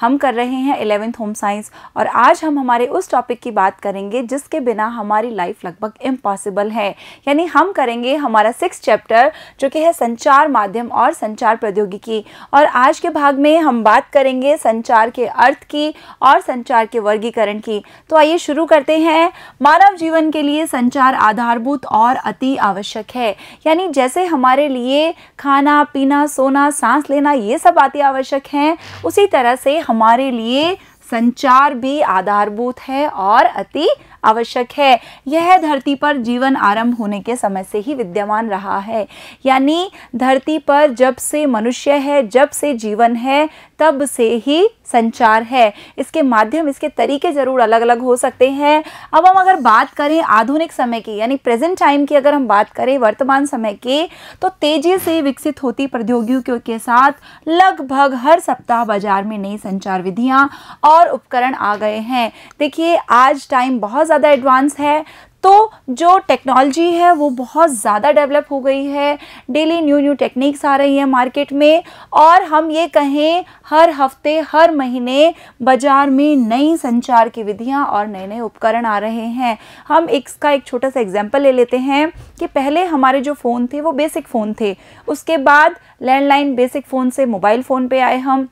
हम कर रहे हैं इलेवेंथ होम साइंस और आज हम हमारे उस टॉपिक की बात करेंगे जिसके बिना हमारी लाइफ लगभग इम्पॉसिबल है यानी हम करेंगे हमारा सिक्स चैप्टर जो कि है संचार माध्यम और संचार प्रौद्योगिकी और आज के भाग में हम बात करेंगे संचार के अर्थ की और संचार के वर्गीकरण की तो आइए शुरू करते हैं मानव जीवन के लिए संचार आधारभूत और अति आवश्यक है यानी जैसे हमारे लिए खाना पीना सोना सांस लेना ये सब अति आवश्यक हैं उसी तरह से हमारे लिए संचार भी आधारभूत है और अति आवश्यक है यह धरती पर जीवन आरंभ होने के समय से ही विद्यमान रहा है यानी धरती पर जब से मनुष्य है जब से जीवन है तब से ही संचार है इसके माध्यम इसके तरीके ज़रूर अलग अलग हो सकते हैं अब हम अगर बात करें आधुनिक समय की यानी प्रेजेंट टाइम की अगर हम बात करें वर्तमान समय की तो तेज़ी से विकसित होती प्रौद्योगिकियों के साथ लगभग हर सप्ताह बाजार में नई संचार विधियाँ और उपकरण आ गए हैं देखिए आज टाइम बहुत ज़्यादा एडवांस है तो जो टेक्नोलॉजी है वो बहुत ज़्यादा डेवलप हो गई है डेली न्यू न्यू टेक्निक्स आ रही हैं मार्केट में और हम ये कहें हर हफ्ते हर महीने बाज़ार में नई संचार की विधियाँ और नए नए उपकरण आ रहे हैं हम इसका एक छोटा सा एग्जांपल ले लेते हैं कि पहले हमारे जो फ़ोन थे वो बेसिक फ़ोन थे उसके बाद लैंडलाइन बेसिक फ़ोन से मोबाइल फ़ोन पर आए हम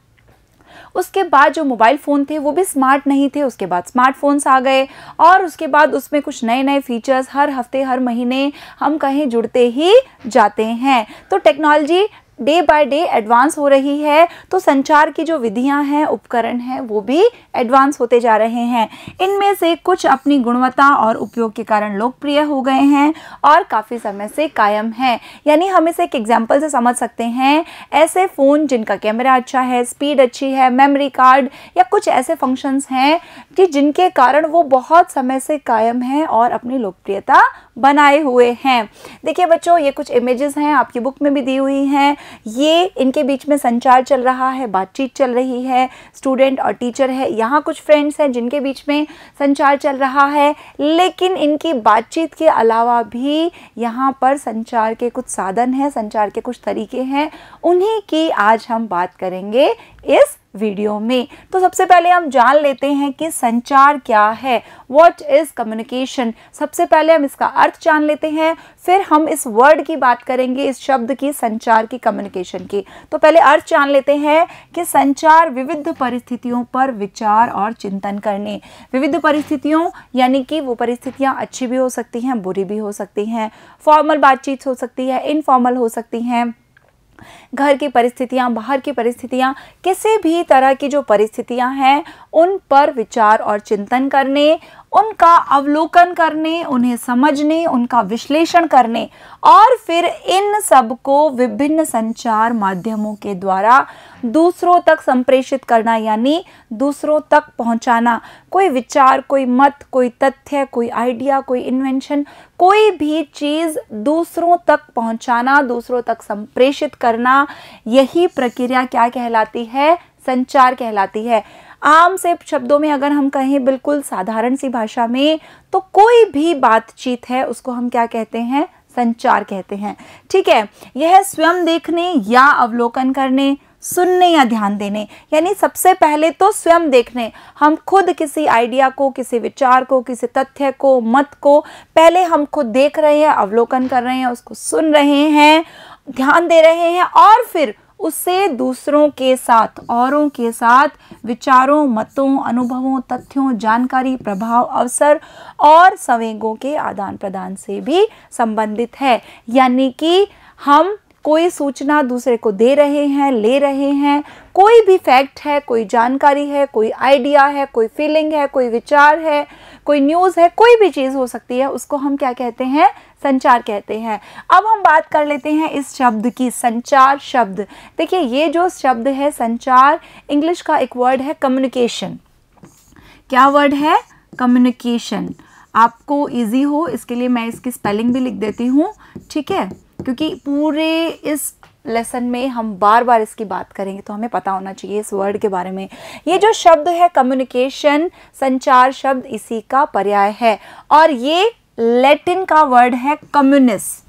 उसके बाद जो मोबाइल फ़ोन थे वो भी स्मार्ट नहीं थे उसके बाद स्मार्टफोन्स आ गए और उसके बाद उसमें कुछ नए नए फीचर्स हर हफ्ते हर महीने हम कहीं जुड़ते ही जाते हैं तो technology day by day advance हो रही है तो संचार की जो विधियां हैं उपकरण हैं वो भी एडवांस होते जा रहे हैं इनमें से कुछ अपनी गुणवत्ता और उपयोग के कारण लोकप्रिय हो गए हैं और काफ़ी समय से कायम हैं यानी हम इसे एक एग्जाम्पल से समझ सकते हैं ऐसे फ़ोन जिनका कैमरा अच्छा है स्पीड अच्छी है मेमरी कार्ड या कुछ ऐसे फंक्शंस हैं कि जिनके कारण वो बहुत समय से कायम हैं और अपनी लोकप्रियता बनाए हुए हैं देखिए बच्चों ये कुछ इमेजेस हैं आपकी बुक में भी दी हुई हैं ये इनके बीच में संचार चल रहा है बातचीत चल रही है स्टूडेंट और टीचर है यहाँ कुछ फ्रेंड्स हैं जिनके बीच में संचार चल रहा है लेकिन इनकी बातचीत के अलावा भी यहाँ पर संचार के कुछ साधन हैं संचार के कुछ तरीके हैं उन्हीं की आज हम बात करेंगे इस वीडियो में तो सबसे पहले हम जान लेते हैं कि संचार क्या है वॉट इज़ कम्युनिकेशन सबसे पहले हम इसका अर्थ जान लेते हैं फिर हम इस वर्ड की बात करेंगे इस शब्द की संचार की कम्युनिकेशन की तो पहले अर्थ जान लेते हैं कि संचार विविध परिस्थितियों पर विचार और चिंतन करने विविध परिस्थितियों यानी कि वो परिस्थितियाँ अच्छी भी हो सकती हैं बुरी भी हो सकती हैं फॉर्मल बातचीत हो सकती है इनफॉर्मल हो सकती हैं घर की परिस्थितियाँ बाहर की परिस्थितियाँ किसी भी तरह की जो परिस्थितियाँ हैं उन पर विचार और चिंतन करने उनका अवलोकन करने उन्हें समझने उनका विश्लेषण करने और फिर इन सब को विभिन्न संचार माध्यमों के द्वारा दूसरों तक संप्रेषित करना यानी दूसरों तक पहुंचाना कोई विचार कोई मत कोई तथ्य कोई आइडिया कोई इन्वेंशन कोई भी चीज़ दूसरों तक पहुंचाना दूसरों तक संप्रेषित करना यही प्रक्रिया क्या कहलाती है संचार कहलाती है आम से शब्दों में अगर हम कहें बिल्कुल साधारण सी भाषा में तो कोई भी बातचीत है उसको हम क्या कहते हैं संचार कहते हैं ठीक है यह स्वयं देखने या अवलोकन करने सुनने या ध्यान देने यानी सबसे पहले तो स्वयं देखने हम खुद किसी आइडिया को किसी विचार को किसी तथ्य को मत को पहले हम खुद देख रहे हैं अवलोकन कर रहे हैं उसको सुन रहे हैं ध्यान दे रहे हैं और फिर उसे दूसरों के साथ औरों के साथ विचारों मतों अनुभवों तथ्यों जानकारी प्रभाव अवसर और संवेगों के आदान प्रदान से भी संबंधित है यानी कि हम कोई सूचना दूसरे को दे रहे हैं ले रहे हैं कोई भी फैक्ट है कोई जानकारी है कोई आइडिया है कोई फीलिंग है कोई विचार है कोई न्यूज़ है कोई भी चीज़ हो सकती है उसको हम क्या कहते हैं संचार कहते हैं अब हम बात कर लेते हैं इस शब्द की संचार शब्द देखिए ये जो शब्द है संचार इंग्लिश का एक वर्ड है कम्युनिकेशन क्या वर्ड है कम्युनिकेशन आपको इजी हो इसके लिए मैं इसकी स्पेलिंग भी लिख देती हूँ ठीक है क्योंकि पूरे इस लेसन में हम बार बार इसकी बात करेंगे तो हमें पता होना चाहिए इस वर्ड के बारे में ये जो शब्द है कम्युनिकेशन संचार शब्द इसी का पर्याय है और ये लेटिन का वर्ड है कम्युनिस्ट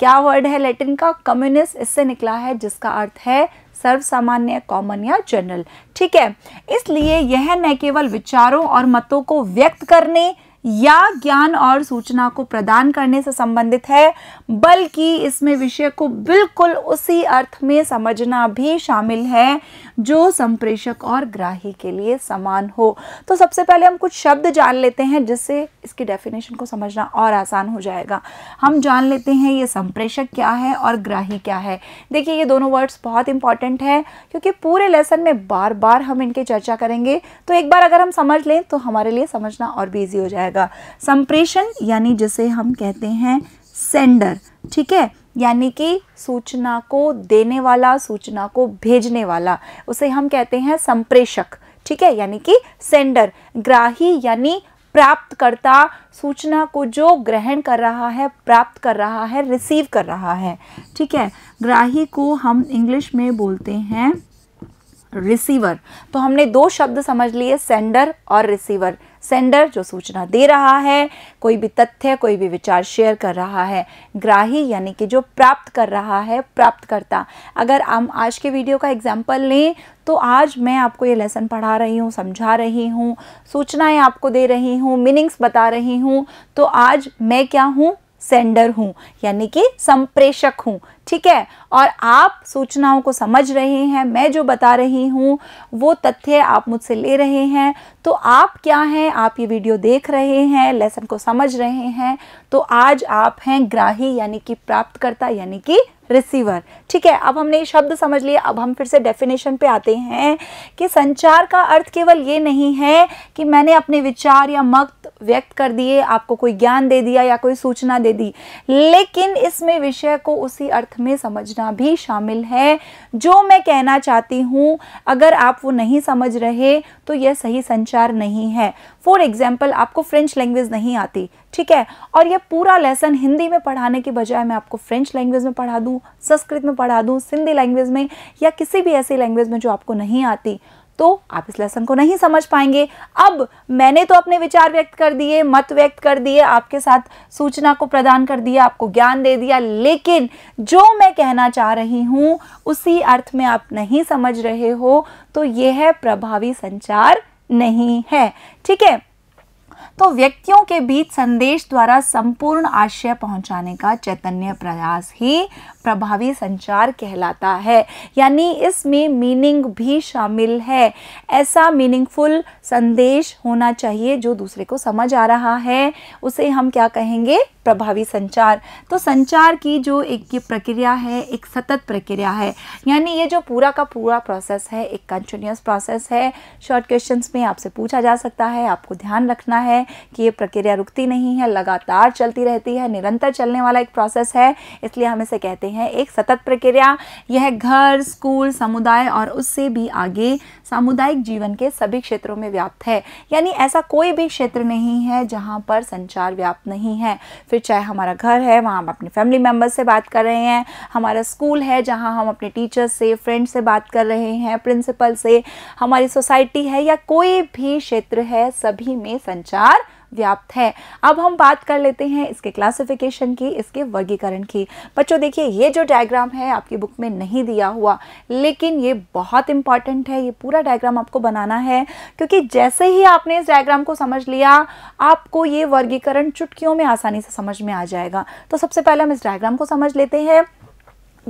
क्या वर्ड है लेटिन का कम्युनिस्ट इससे निकला है जिसका अर्थ है सर्व सामान्य कॉमन या जनरल ठीक है इसलिए यह न केवल विचारों और मतों को व्यक्त करने या ज्ञान और सूचना को प्रदान करने से संबंधित है बल्कि इसमें विषय को बिल्कुल उसी अर्थ में समझना भी शामिल है जो संप्रेषक और ग्राही के लिए समान हो तो सबसे पहले हम कुछ शब्द जान लेते हैं जिससे इसकी डेफिनेशन को समझना और आसान हो जाएगा हम जान लेते हैं ये संप्रेषक क्या है और ग्राही क्या है देखिए ये दोनों वर्ड्स बहुत इंपॉर्टेंट हैं क्योंकि पूरे लेसन में बार बार हम इनकी चर्चा करेंगे तो एक बार अगर हम समझ लें तो हमारे लिए समझना और भी ईजी हो जाएगा जाएगा संप्रेषण यानी जिसे हम कहते हैं सेंडर ठीक है यानी कि सूचना को देने वाला सूचना को भेजने वाला उसे हम कहते हैं संप्रेषक ठीक है यानी कि सेंडर ग्राही यानी प्राप्तकर्ता सूचना को जो ग्रहण कर रहा है प्राप्त कर रहा है रिसीव कर रहा है ठीक है ग्राही को हम इंग्लिश में बोलते हैं रिसीवर तो हमने दो शब्द समझ लिए सेंडर और रिसीवर सेंडर जो सूचना दे रहा है कोई भी तथ्य कोई भी विचार शेयर कर रहा है ग्राही यानी कि जो प्राप्त कर रहा है प्राप्तकर्ता अगर हम आज के वीडियो का एग्जाम्पल लें तो आज मैं आपको ये लेसन पढ़ा रही हूँ समझा रही हूँ सूचनाएं आपको दे रही हूँ मीनिंग्स बता रही हूँ तो आज मैं क्या हूँ सेंडर हूँ यानी कि संप्रेषक हूँ ठीक है और आप सूचनाओं को समझ रहे हैं मैं जो बता रही हूँ वो तथ्य आप मुझसे ले रहे हैं तो आप क्या हैं आप ये वीडियो देख रहे हैं लेसन को समझ रहे हैं तो आज आप हैं ग्राही यानी कि प्राप्तकर्ता यानी कि रिसीवर ठीक है अब हमने ये शब्द समझ लिया अब हम फिर से डेफिनेशन पे आते हैं कि संचार का अर्थ केवल ये नहीं है कि मैंने अपने विचार या मत व्यक्त कर दिए आपको कोई ज्ञान दे दिया या कोई सूचना दे दी लेकिन इसमें विषय को उसी अर्थ में समझना भी शामिल है जो मैं कहना चाहती हूँ अगर आप वो नहीं समझ रहे तो यह सही संचार नहीं है फॉर एग्जाम्पल आपको फ्रेंच लैंग्वेज नहीं आती ठीक है और यह पूरा लेसन हिंदी में पढ़ाने के बजाय मैं आपको फ्रेंच लैंग्वेज में पढ़ा दूँ संस्कृत में पढ़ा दूँ सिंधी लैंग्वेज में या किसी भी ऐसी लैंग्वेज में जो आपको नहीं आती तो आप इस लेसन को नहीं समझ पाएंगे अब मैंने तो अपने विचार व्यक्त कर दिए मत व्यक्त कर दिए आपके साथ सूचना को प्रदान कर दिया आपको ज्ञान दे दिया लेकिन जो मैं कहना चाह रही हूँ उसी अर्थ में आप नहीं समझ रहे हो तो यह है प्रभावी संचार नहीं है ठीक है तो व्यक्तियों के बीच संदेश द्वारा संपूर्ण आशय पहुंचाने का चैतन्य प्रयास ही प्रभावी संचार कहलाता है यानी इसमें मीनिंग भी शामिल है ऐसा मीनिंगफुल संदेश होना चाहिए जो दूसरे को समझ आ रहा है उसे हम क्या कहेंगे प्रभावी संचार तो संचार की जो एक ये प्रक्रिया है एक सतत प्रक्रिया है यानी ये जो पूरा का पूरा प्रोसेस है एक कंटिन्यूस प्रोसेस है शॉर्ट क्वेश्चंस में आपसे पूछा जा सकता है आपको ध्यान रखना है कि ये प्रक्रिया रुकती नहीं है लगातार चलती रहती है निरंतर चलने वाला एक प्रोसेस है इसलिए हम इसे कहते सकते हैं एक सतत प्रक्रिया यह घर स्कूल समुदाय और उससे भी आगे सामुदायिक जीवन के सभी क्षेत्रों में व्याप्त है यानी ऐसा कोई भी क्षेत्र नहीं है जहाँ पर संचार व्याप्त नहीं है फिर चाहे हमारा घर है वहाँ हम अपने फैमिली मेम्बर्स से बात कर रहे हैं हमारा स्कूल है जहाँ हम अपने टीचर्स से फ्रेंड से बात कर रहे हैं प्रिंसिपल से हमारी सोसाइटी है या कोई भी क्षेत्र है सभी में संचार व्याप्त है अब हम बात कर लेते हैं इसके क्लासिफिकेशन की इसके वर्गीकरण की बच्चों देखिए ये जो डायग्राम है आपकी बुक में नहीं दिया हुआ लेकिन ये बहुत इंपॉर्टेंट है ये पूरा डायग्राम आपको बनाना है क्योंकि जैसे ही आपने इस डायग्राम को समझ लिया आपको ये वर्गीकरण चुटकियों में आसानी से समझ में आ जाएगा तो सबसे पहले हम इस डायग्राम को समझ लेते हैं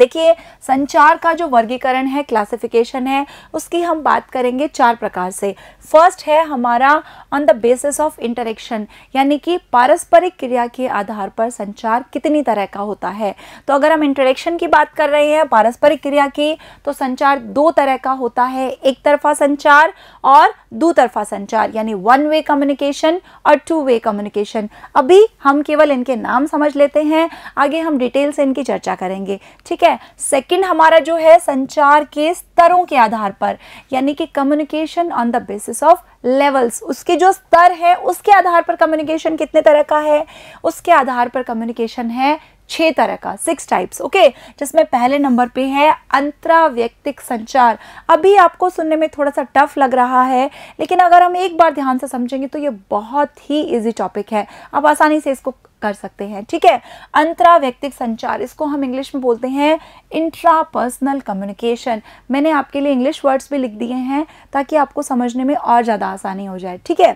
देखिए संचार का जो वर्गीकरण है क्लासिफिकेशन है उसकी हम बात करेंगे चार प्रकार से फर्स्ट है हमारा on the basis of interaction यानी कि पारस्परिक क्रिया के आधार पर संचार कितनी तरह का होता है तो अगर हम इंटरेक्शन की बात कर रहे हैं पारस्परिक क्रिया की तो संचार दो तरह का होता है एक तरफा संचार और दो तरफा संचार यानी वन वे कम्युनिकेशन और टू वे कम्युनिकेशन अभी हम केवल इनके नाम समझ लेते हैं आगे हम डिटेल से इनकी चर्चा करेंगे ठीक है है सेकंड हमारा जो है संचार के स्तरों के आधार पर यानी कि communication on the basis of levels उसके जो स्तर है उसके आधार पर कम्युनिकेशन कितने तरह का है उसके आधार पर कम्युनिकेशन है छह तरह का सिक्स टाइप्स ओके जिसमें पहले नंबर पे है अंतराव्यक्तिक संचार अभी आपको सुनने में थोड़ा सा टफ लग रहा है लेकिन अगर हम एक बार ध्यान से समझेंगे तो ये बहुत ही इजी टॉपिक है आप आसानी से इसको कर सकते हैं ठीक है अंतरा व्यक्तिक संचार इसको हम इंग्लिश में बोलते हैं इंट्रा पर्सनल कम्युनिकेशन मैंने आपके लिए इंग्लिश वर्ड्स भी लिख दिए हैं ताकि आपको समझने में और ज़्यादा आसानी हो जाए ठीक है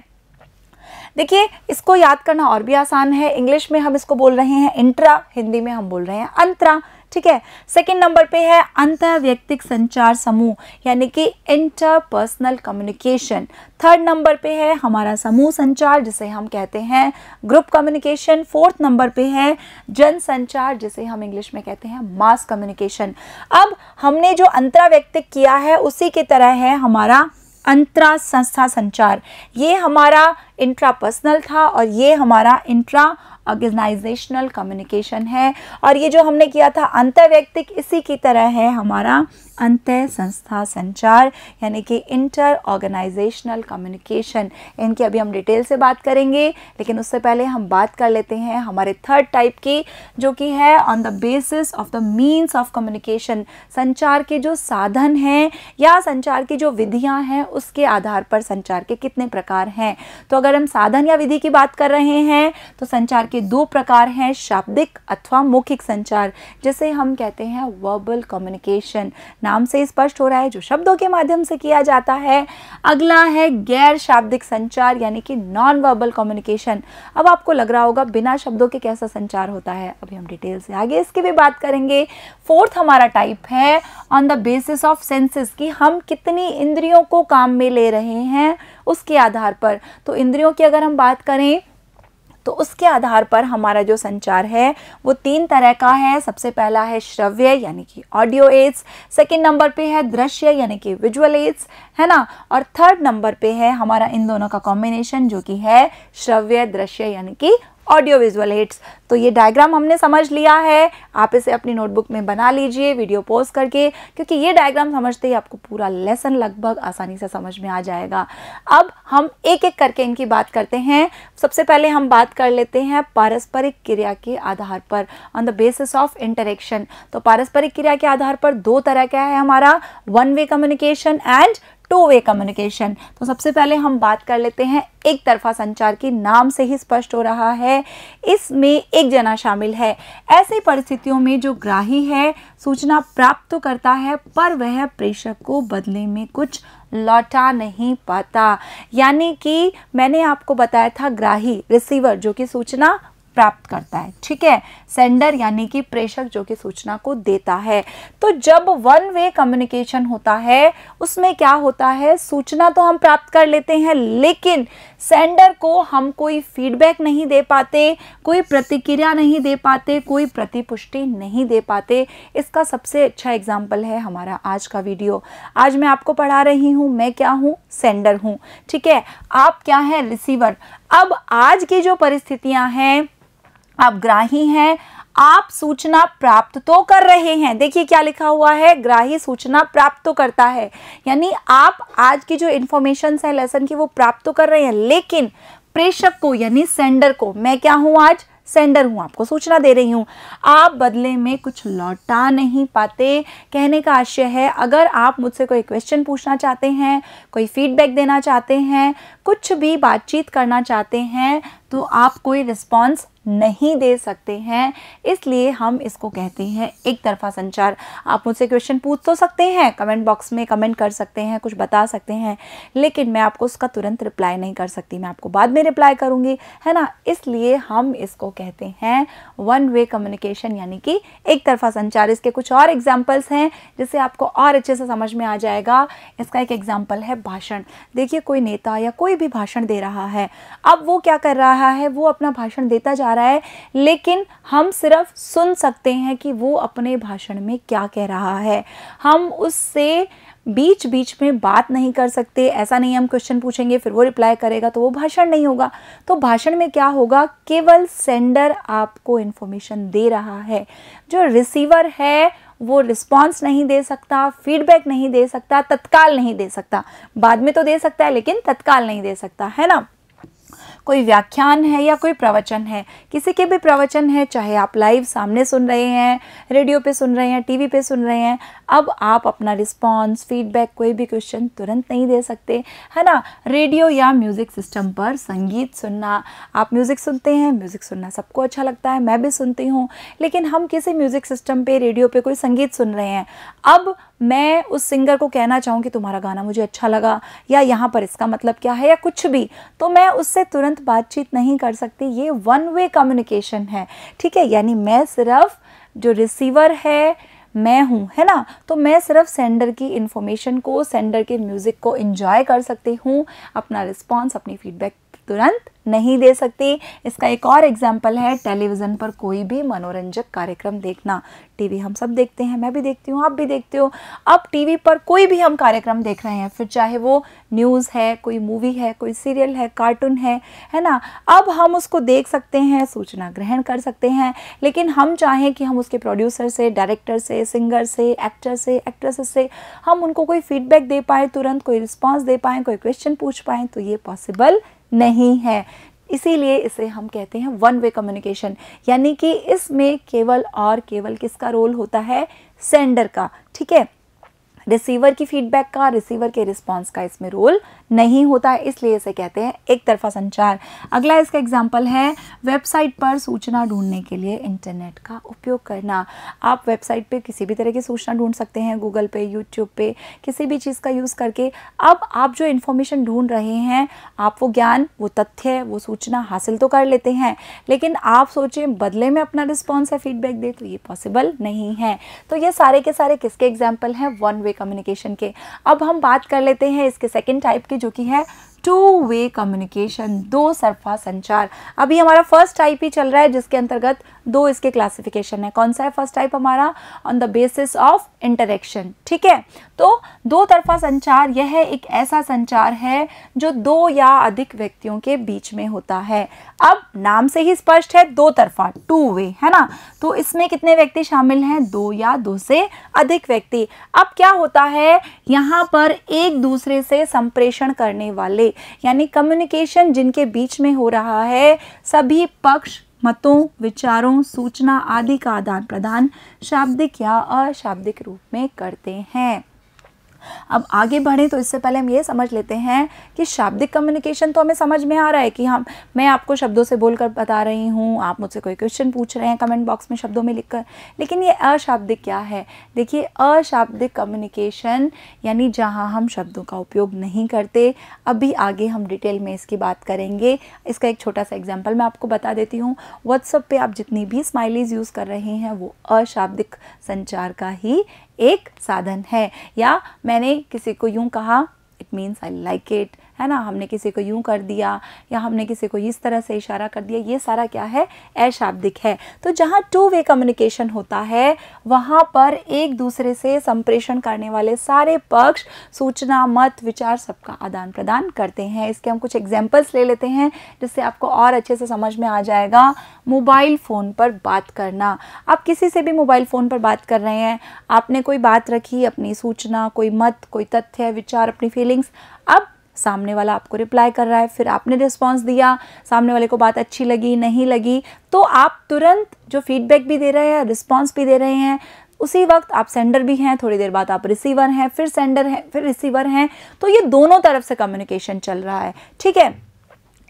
देखिए इसको याद करना और भी आसान है इंग्लिश में हम इसको बोल रहे हैं इंट्रा हिंदी में हम बोल रहे हैं अंतरा ठीक है सेकंड नंबर पे है व्यक्तिक संचार समूह यानी कि इंटरपर्सनल कम्युनिकेशन थर्ड नंबर पे है हमारा समूह संचार जिसे हम कहते हैं ग्रुप कम्युनिकेशन फोर्थ नंबर पे है जन संचार जिसे हम इंग्लिश में कहते हैं मास कम्युनिकेशन अब हमने जो अंतरा व्यक्तिक किया है उसी की तरह है हमारा अंतरा संस्था संचार ये हमारा इंट्रापर्सनल था और ये हमारा इंट्रा ऑर्गेनाइजेशनल कम्युनिकेशन है और ये जो हमने किया था अंतर्व्यक्तिक इसी की तरह है हमारा अंत संस्था संचार यानी कि इंटर ऑर्गेनाइजेशनल कम्युनिकेशन इनकी अभी हम डिटेल से बात करेंगे लेकिन उससे पहले हम बात कर लेते हैं हमारे थर्ड टाइप की जो कि है on the basis of the means of communication संचार के जो साधन हैं या संचार की जो विधियाँ हैं उसके आधार पर संचार के कितने प्रकार हैं तो अगर हम साधन या विधि की बात कर रहे हैं तो संचार के दो प्रकार हैं शाब्दिक अथवा मौखिक संचार जिसे हम कहते हैं वर्बल कम्युनिकेशन नाम से स्पष्ट हो रहा है जो शब्दों के माध्यम से किया जाता है अगला है गैर शाब्दिक संचार यानी कि नॉन वर्बल कम्युनिकेशन अब आपको लग रहा होगा बिना शब्दों के कैसा संचार होता है अभी हम डिटेल से आगे इसकी भी बात करेंगे फोर्थ हमारा टाइप है on the basis of senses कि हम कितनी इंद्रियों को काम में ले रहे हैं उसके आधार पर तो इंद्रियों की अगर हम बात करें तो उसके आधार पर हमारा जो संचार है वो तीन तरह का है सबसे पहला है श्रव्य यानी कि ऑडियो एड्स सेकेंड नंबर पे है दृश्य यानी कि विजुअल एड्स है ना और थर्ड नंबर पे है हमारा इन दोनों का कॉम्बिनेशन जो कि है श्रव्य दृश्य यानी कि ऑडियो विजुअल हिट्स तो ये डायग्राम हमने समझ लिया है आप इसे अपनी नोटबुक में बना लीजिए वीडियो पोस्ट करके क्योंकि ये डायग्राम समझते ही आपको पूरा लेसन लगभग आसानी से समझ में आ जाएगा अब हम एक एक करके इनकी बात करते हैं सबसे पहले हम बात कर लेते हैं पारस्परिक क्रिया के आधार पर on the basis of interaction तो पारस्परिक क्रिया के आधार पर दो तरह क्या है हमारा one way communication and two way communication तो सबसे पहले हम बात कर लेते हैं एक तरफा संचार के नाम से ही स्पष्ट हो रहा है इसमें एक जना शामिल है ऐसी परिस्थितियों में जो ग्राही है सूचना प्राप्त तो करता है पर वह प्रेषक को बदले में कुछ लौटा नहीं पाता यानी कि मैंने आपको बताया था ग्राही रिसीवर जो कि सूचना प्राप्त करता है ठीक है सेंडर यानी कि प्रेषक जो कि सूचना को देता है तो जब वन वे कम्युनिकेशन होता है उसमें क्या होता है सूचना तो हम प्राप्त कर लेते हैं लेकिन सेंडर को हम कोई फीडबैक नहीं दे पाते कोई प्रतिक्रिया नहीं दे पाते कोई प्रतिपुष्टि नहीं दे पाते इसका सबसे अच्छा एग्जाम्पल है हमारा आज का वीडियो आज मैं आपको पढ़ा रही हूँ मैं क्या हूँ सेंडर हूँ ठीक है आप क्या है रिसीवर अब आज की जो परिस्थितियाँ हैं आप ग्राही हैं आप सूचना प्राप्त तो कर रहे हैं देखिए क्या लिखा हुआ है ग्राही सूचना प्राप्त तो करता है यानी आप आज की जो इन्फॉर्मेशन है लेसन की वो प्राप्त तो कर रहे हैं लेकिन प्रेषक को यानी सेंडर को मैं क्या हूँ आज सेंडर हूँ आपको सूचना दे रही हूँ आप बदले में कुछ लौटा नहीं पाते कहने का आशय है अगर आप मुझसे कोई क्वेश्चन पूछना चाहते हैं कोई फीडबैक देना चाहते हैं कुछ भी बातचीत करना चाहते हैं तो आप कोई रिस्पॉन्स नहीं दे सकते हैं इसलिए हम इसको कहते हैं एक तरफा संचार आप मुझसे क्वेश्चन पूछ तो सकते हैं कमेंट बॉक्स में कमेंट कर सकते हैं कुछ बता सकते हैं लेकिन मैं आपको उसका तुरंत रिप्लाई नहीं कर सकती मैं आपको बाद में रिप्लाई करूँगी है ना इसलिए हम इसको कहते हैं वन वे कम्युनिकेशन यानी कि एक तरफा संचार इसके कुछ और एग्जाम्पल्स हैं जिससे आपको और अच्छे से समझ में आ जाएगा इसका एक एग्जाम्पल है भाषण देखिए कोई नेता या कोई भी भाषण दे रहा है अब वो क्या कर रहा है वो अपना भाषण देता जा रहा है लेकिन हम सिर्फ सुन सकते हैं कि वो अपने भाषण में क्या कह रहा है हम उससे बीच बीच में बात नहीं कर सकते ऐसा नहीं हम क्वेश्चन पूछेंगे फिर वो रिप्लाई करेगा तो वो भाषण नहीं होगा तो भाषण में क्या होगा केवल सेंडर आपको इन्फॉर्मेशन दे रहा है जो रिसीवर है वो रिस्पॉन्स नहीं दे सकता फीडबैक नहीं दे सकता तत्काल नहीं दे सकता बाद में तो दे सकता है लेकिन तत्काल नहीं दे सकता है ना कोई व्याख्यान है या कोई प्रवचन है किसी के भी प्रवचन है चाहे आप लाइव सामने सुन रहे हैं रेडियो पे सुन रहे हैं टीवी पे सुन रहे हैं अब आप अपना रिस्पॉन्स फीडबैक कोई भी क्वेश्चन तुरंत नहीं दे सकते है ना रेडियो या म्यूज़िक सिस्टम पर संगीत सुनना आप म्यूज़िक सुनते हैं म्यूज़िक सुनना सबको अच्छा लगता है मैं भी सुनती हूँ लेकिन हम किसी म्यूज़िक सिस्टम पर रेडियो पर कोई संगीत सुन रहे हैं अब मैं उस सिंगर को कहना चाहूँ कि तुम्हारा गाना मुझे अच्छा लगा या यहाँ पर इसका मतलब क्या है या कुछ भी तो मैं उससे तुरंत बातचीत नहीं कर सकती ये वन वे कम्युनिकेशन है ठीक है यानी मैं सिर्फ जो रिसीवर है मैं हूँ है ना तो मैं सिर्फ सेंडर की इन्फॉर्मेशन को सेंडर के म्यूज़िक को इन्जॉय कर सकती हूँ अपना रिस्पॉन्स अपनी फीडबैक तुरंत नहीं दे सकती इसका एक और एग्जाम्पल है टेलीविज़न पर कोई भी मनोरंजक कार्यक्रम देखना टीवी हम सब देखते हैं मैं भी देखती हूँ आप भी देखते हो अब टीवी पर कोई भी हम कार्यक्रम देख रहे हैं फिर चाहे वो न्यूज़ है कोई मूवी है कोई सीरियल है कार्टून है है ना अब हम उसको देख सकते हैं सूचना ग्रहण कर सकते हैं लेकिन हम चाहें कि हम उसके प्रोड्यूसर से डायरेक्टर से सिंगर से एक्टर से एक्ट्रेसेस से हम उनको कोई फीडबैक दे पाएँ तुरंत कोई रिस्पॉन्स दे पाएँ कोई क्वेश्चन पूछ पाएँ तो ये पॉसिबल नहीं है इसीलिए इसे हम कहते हैं वन वे कम्युनिकेशन यानी कि इसमें केवल और केवल किसका रोल होता है सेंडर का ठीक है रिसीवर की फीडबैक का रिसीवर के रिस्पांस का इसमें रोल नहीं होता है इसलिए इसे कहते हैं एक तरफा संचार अगला इसका एग्जाम्पल है वेबसाइट पर सूचना ढूंढने के लिए इंटरनेट का उपयोग करना आप वेबसाइट पर किसी भी तरह की सूचना ढूंढ सकते हैं गूगल पे यूट्यूब पे किसी भी चीज़ का यूज़ करके अब आप जो इन्फॉर्मेशन ढूंढ रहे हैं आप वो ज्ञान वो तथ्य वो सूचना हासिल तो कर लेते हैं लेकिन आप सोचें बदले में अपना रिस्पॉन्स या फीडबैक दे तो ये पॉसिबल नहीं है तो ये सारे के सारे किसके एग्जाम्पल हैं वन वे कम्युनिकेशन के अब हम बात कर लेते हैं इसके सेकेंड टाइप की जो कि है टू वे कम्युनिकेशन दो सरफा संचार अभी हमारा फर्स्ट टाइप ही चल रहा है जिसके अंतर्गत दो इसके क्लासिफिकेशन है कौन सा है फर्स्ट टाइप हमारा on the basis of interaction ठीक है तो दो तरफा संचार यह एक ऐसा संचार है जो दो या अधिक व्यक्तियों के बीच में होता है अब नाम से ही स्पष्ट है दो तरफा टू वे है ना तो इसमें कितने व्यक्ति शामिल हैं दो या दो से अधिक व्यक्ति अब क्या होता है यहाँ पर एक दूसरे से संप्रेषण करने वाले यानी कम्युनिकेशन जिनके बीच में हो रहा है सभी पक्ष मतों विचारों सूचना आदि का आदान प्रदान शाब्दिक या अशाब्दिक रूप में करते हैं अब आगे बढ़ें तो इससे पहले हम ये समझ लेते हैं कि शाब्दिक कम्युनिकेशन तो हमें समझ में आ रहा है कि हम मैं आपको शब्दों से बोलकर बता रही हूँ आप मुझसे कोई क्वेश्चन पूछ रहे हैं कमेंट बॉक्स में शब्दों में लिखकर लेकिन ये अशाब्दिक क्या है देखिए अशाब्दिक कम्युनिकेशन यानी जहाँ हम शब्दों का उपयोग नहीं करते अभी आगे हम डिटेल में इसकी बात करेंगे इसका एक छोटा सा एग्जाम्पल मैं आपको बता देती हूँ व्हाट्सअप पर आप जितनी भी स्माइलीज़ यूज़ कर रहे हैं वो अशाब्दिक संचार का ही एक साधन है या मैंने किसी को यूँ कहा it means I like it है ना हमने किसी को यूं कर दिया या हमने किसी को इस तरह से इशारा कर दिया ये सारा क्या है अशाब्दिक है तो जहाँ टू वे कम्युनिकेशन होता है वहाँ पर एक दूसरे से संप्रेषण करने वाले सारे पक्ष सूचना मत विचार सबका आदान प्रदान करते हैं इसके हम कुछ एग्जाम्पल्स ले लेते हैं जिससे आपको और अच्छे से समझ में आ जाएगा मोबाइल फ़ोन पर बात करना आप किसी से भी मोबाइल फ़ोन पर बात कर रहे हैं आपने कोई बात रखी अपनी सूचना कोई मत कोई तथ्य विचार अपनी फीलिंग्स अब सामने वाला आपको रिप्लाई कर रहा है फिर आपने रिस्पॉन्स दिया सामने वाले को बात अच्छी लगी नहीं लगी तो आप तुरंत जो फीडबैक भी दे रहे हैं रिस्पॉन्स भी दे रहे हैं उसी वक्त आप सेंडर भी हैं थोड़ी देर बाद आप रिसीवर हैं फिर सेंडर हैं फिर रिसीवर हैं तो ये दोनों तरफ से कम्युनिकेशन चल रहा है ठीक है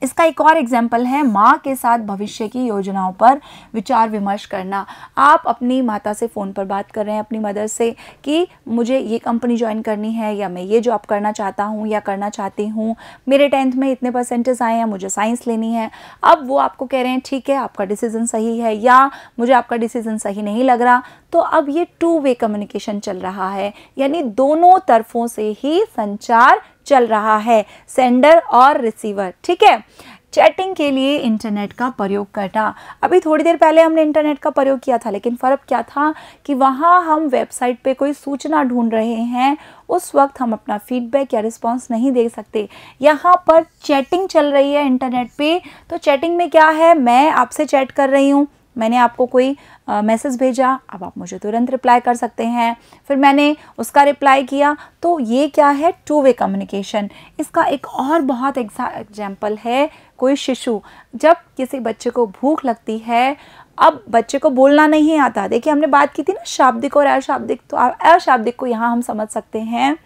इसका एक और एग्जाम्पल है माँ के साथ भविष्य की योजनाओं पर विचार विमर्श करना आप अपनी माता से फ़ोन पर बात कर रहे हैं अपनी मदर से कि मुझे ये कंपनी ज्वाइन करनी है या मैं ये जॉब करना चाहता हूँ या करना चाहती हूँ मेरे टेंथ में इतने परसेंटेज आए हैं मुझे साइंस लेनी है अब वो आपको कह रहे हैं ठीक है आपका डिसीज़न सही है या मुझे आपका डिसीज़न सही नहीं लग रहा तो अब ये टू वे कम्युनिकेशन चल रहा है यानी दोनों तरफों से ही संचार चल रहा है सेंडर और रिसीवर ठीक है चैटिंग के लिए इंटरनेट का प्रयोग करना अभी थोड़ी देर पहले हमने इंटरनेट का प्रयोग किया था लेकिन फ़र्क क्या था कि वहाँ हम वेबसाइट पे कोई सूचना ढूंढ रहे हैं उस वक्त हम अपना फीडबैक या रिस्पांस नहीं दे सकते यहाँ पर चैटिंग चल रही है इंटरनेट पे तो चैटिंग में क्या है मैं आपसे चैट कर रही हूँ मैंने आपको कोई मैसेज भेजा अब आप मुझे तुरंत रिप्लाई कर सकते हैं फिर मैंने उसका रिप्लाई किया तो ये क्या है टू वे कम्युनिकेशन इसका एक और बहुत एग्जाम्पल है कोई शिशु जब किसी बच्चे को भूख लगती है अब बच्चे को बोलना नहीं आता देखिए हमने बात की थी ना शाब्दिक और अशाब्दिक तो अशाब्दिक को यहाँ हम समझ सकते हैं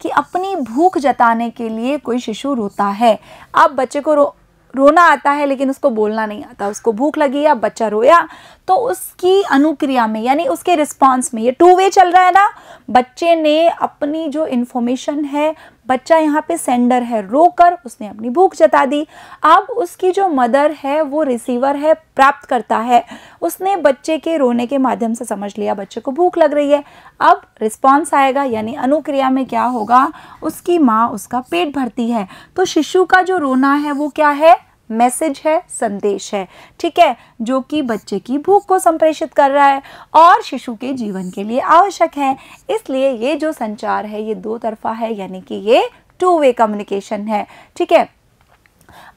कि अपनी भूख जताने के लिए कोई शिशु रोता है आप बच्चे को रो रोना आता है लेकिन उसको बोलना नहीं आता उसको भूख लगी या बच्चा रोया तो उसकी अनुक्रिया में यानी उसके रिस्पॉन्स में ये टू वे चल रहा है ना बच्चे ने अपनी जो इन्फॉर्मेशन है बच्चा यहाँ पे सेंडर है रोकर उसने अपनी भूख जता दी अब उसकी जो मदर है वो रिसीवर है प्राप्त करता है उसने बच्चे के रोने के माध्यम से समझ लिया बच्चे को भूख लग रही है अब रिस्पॉन्स आएगा यानी अनुक्रिया में क्या होगा उसकी माँ उसका पेट भरती है तो शिशु का जो रोना है वो क्या है मैसेज है संदेश है ठीक है जो कि बच्चे की भूख को संप्रेषित कर रहा है और शिशु के जीवन के लिए आवश्यक है इसलिए ये जो संचार है ये दो तरफा है यानी कि ये टू वे कम्युनिकेशन है ठीक है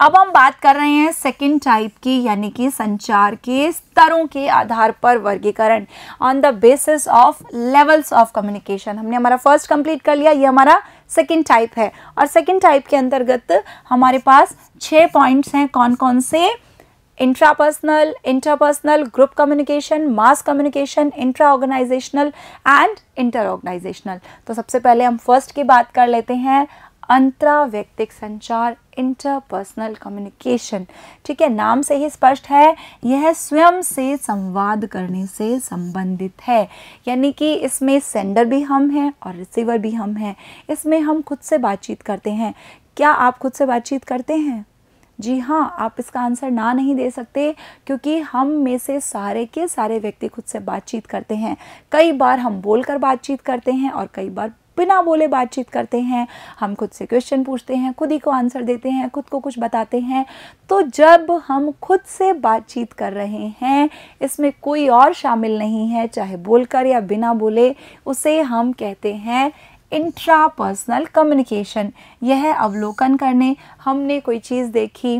अब हम बात कर रहे हैं सेकेंड टाइप की यानी कि संचार के स्तरों के आधार पर वर्गीकरण on the basis of levels of communication हमने हमारा फर्स्ट कंप्लीट कर लिया ये हमारा सेकेंड टाइप है और सेकेंड टाइप के अंतर्गत हमारे पास छः पॉइंट्स हैं कौन कौन से intrapersonal interpersonal group communication mass communication intra organisational and inter organisational तो सबसे पहले हम फर्स्ट की बात कर लेते हैं अंतरा व्यक्तिक संचार इंटरपर्सनल कम्युनिकेशन ठीक है नाम से ही स्पष्ट है यह स्वयं से संवाद करने से संबंधित है यानी कि इसमें सेंडर भी हम हैं और रिसीवर भी हम हैं इसमें हम खुद से बातचीत करते हैं क्या आप खुद से बातचीत करते हैं जी हाँ आप इसका आंसर ना नहीं दे सकते क्योंकि हम में से सारे के सारे व्यक्ति खुद से बातचीत करते हैं कई बार हम बोलकर बातचीत करते हैं और कई बार बिना बोले बातचीत करते हैं हम खुद से क्वेश्चन पूछते हैं खुद ही को आंसर देते हैं खुद को कुछ बताते हैं तो जब हम खुद से बातचीत कर रहे हैं इसमें कोई और शामिल नहीं है चाहे बोलकर या बिना बोले उसे हम कहते हैं इंट्रापर्सनल कम्युनिकेशन यह अवलोकन करने हमने कोई चीज़ देखी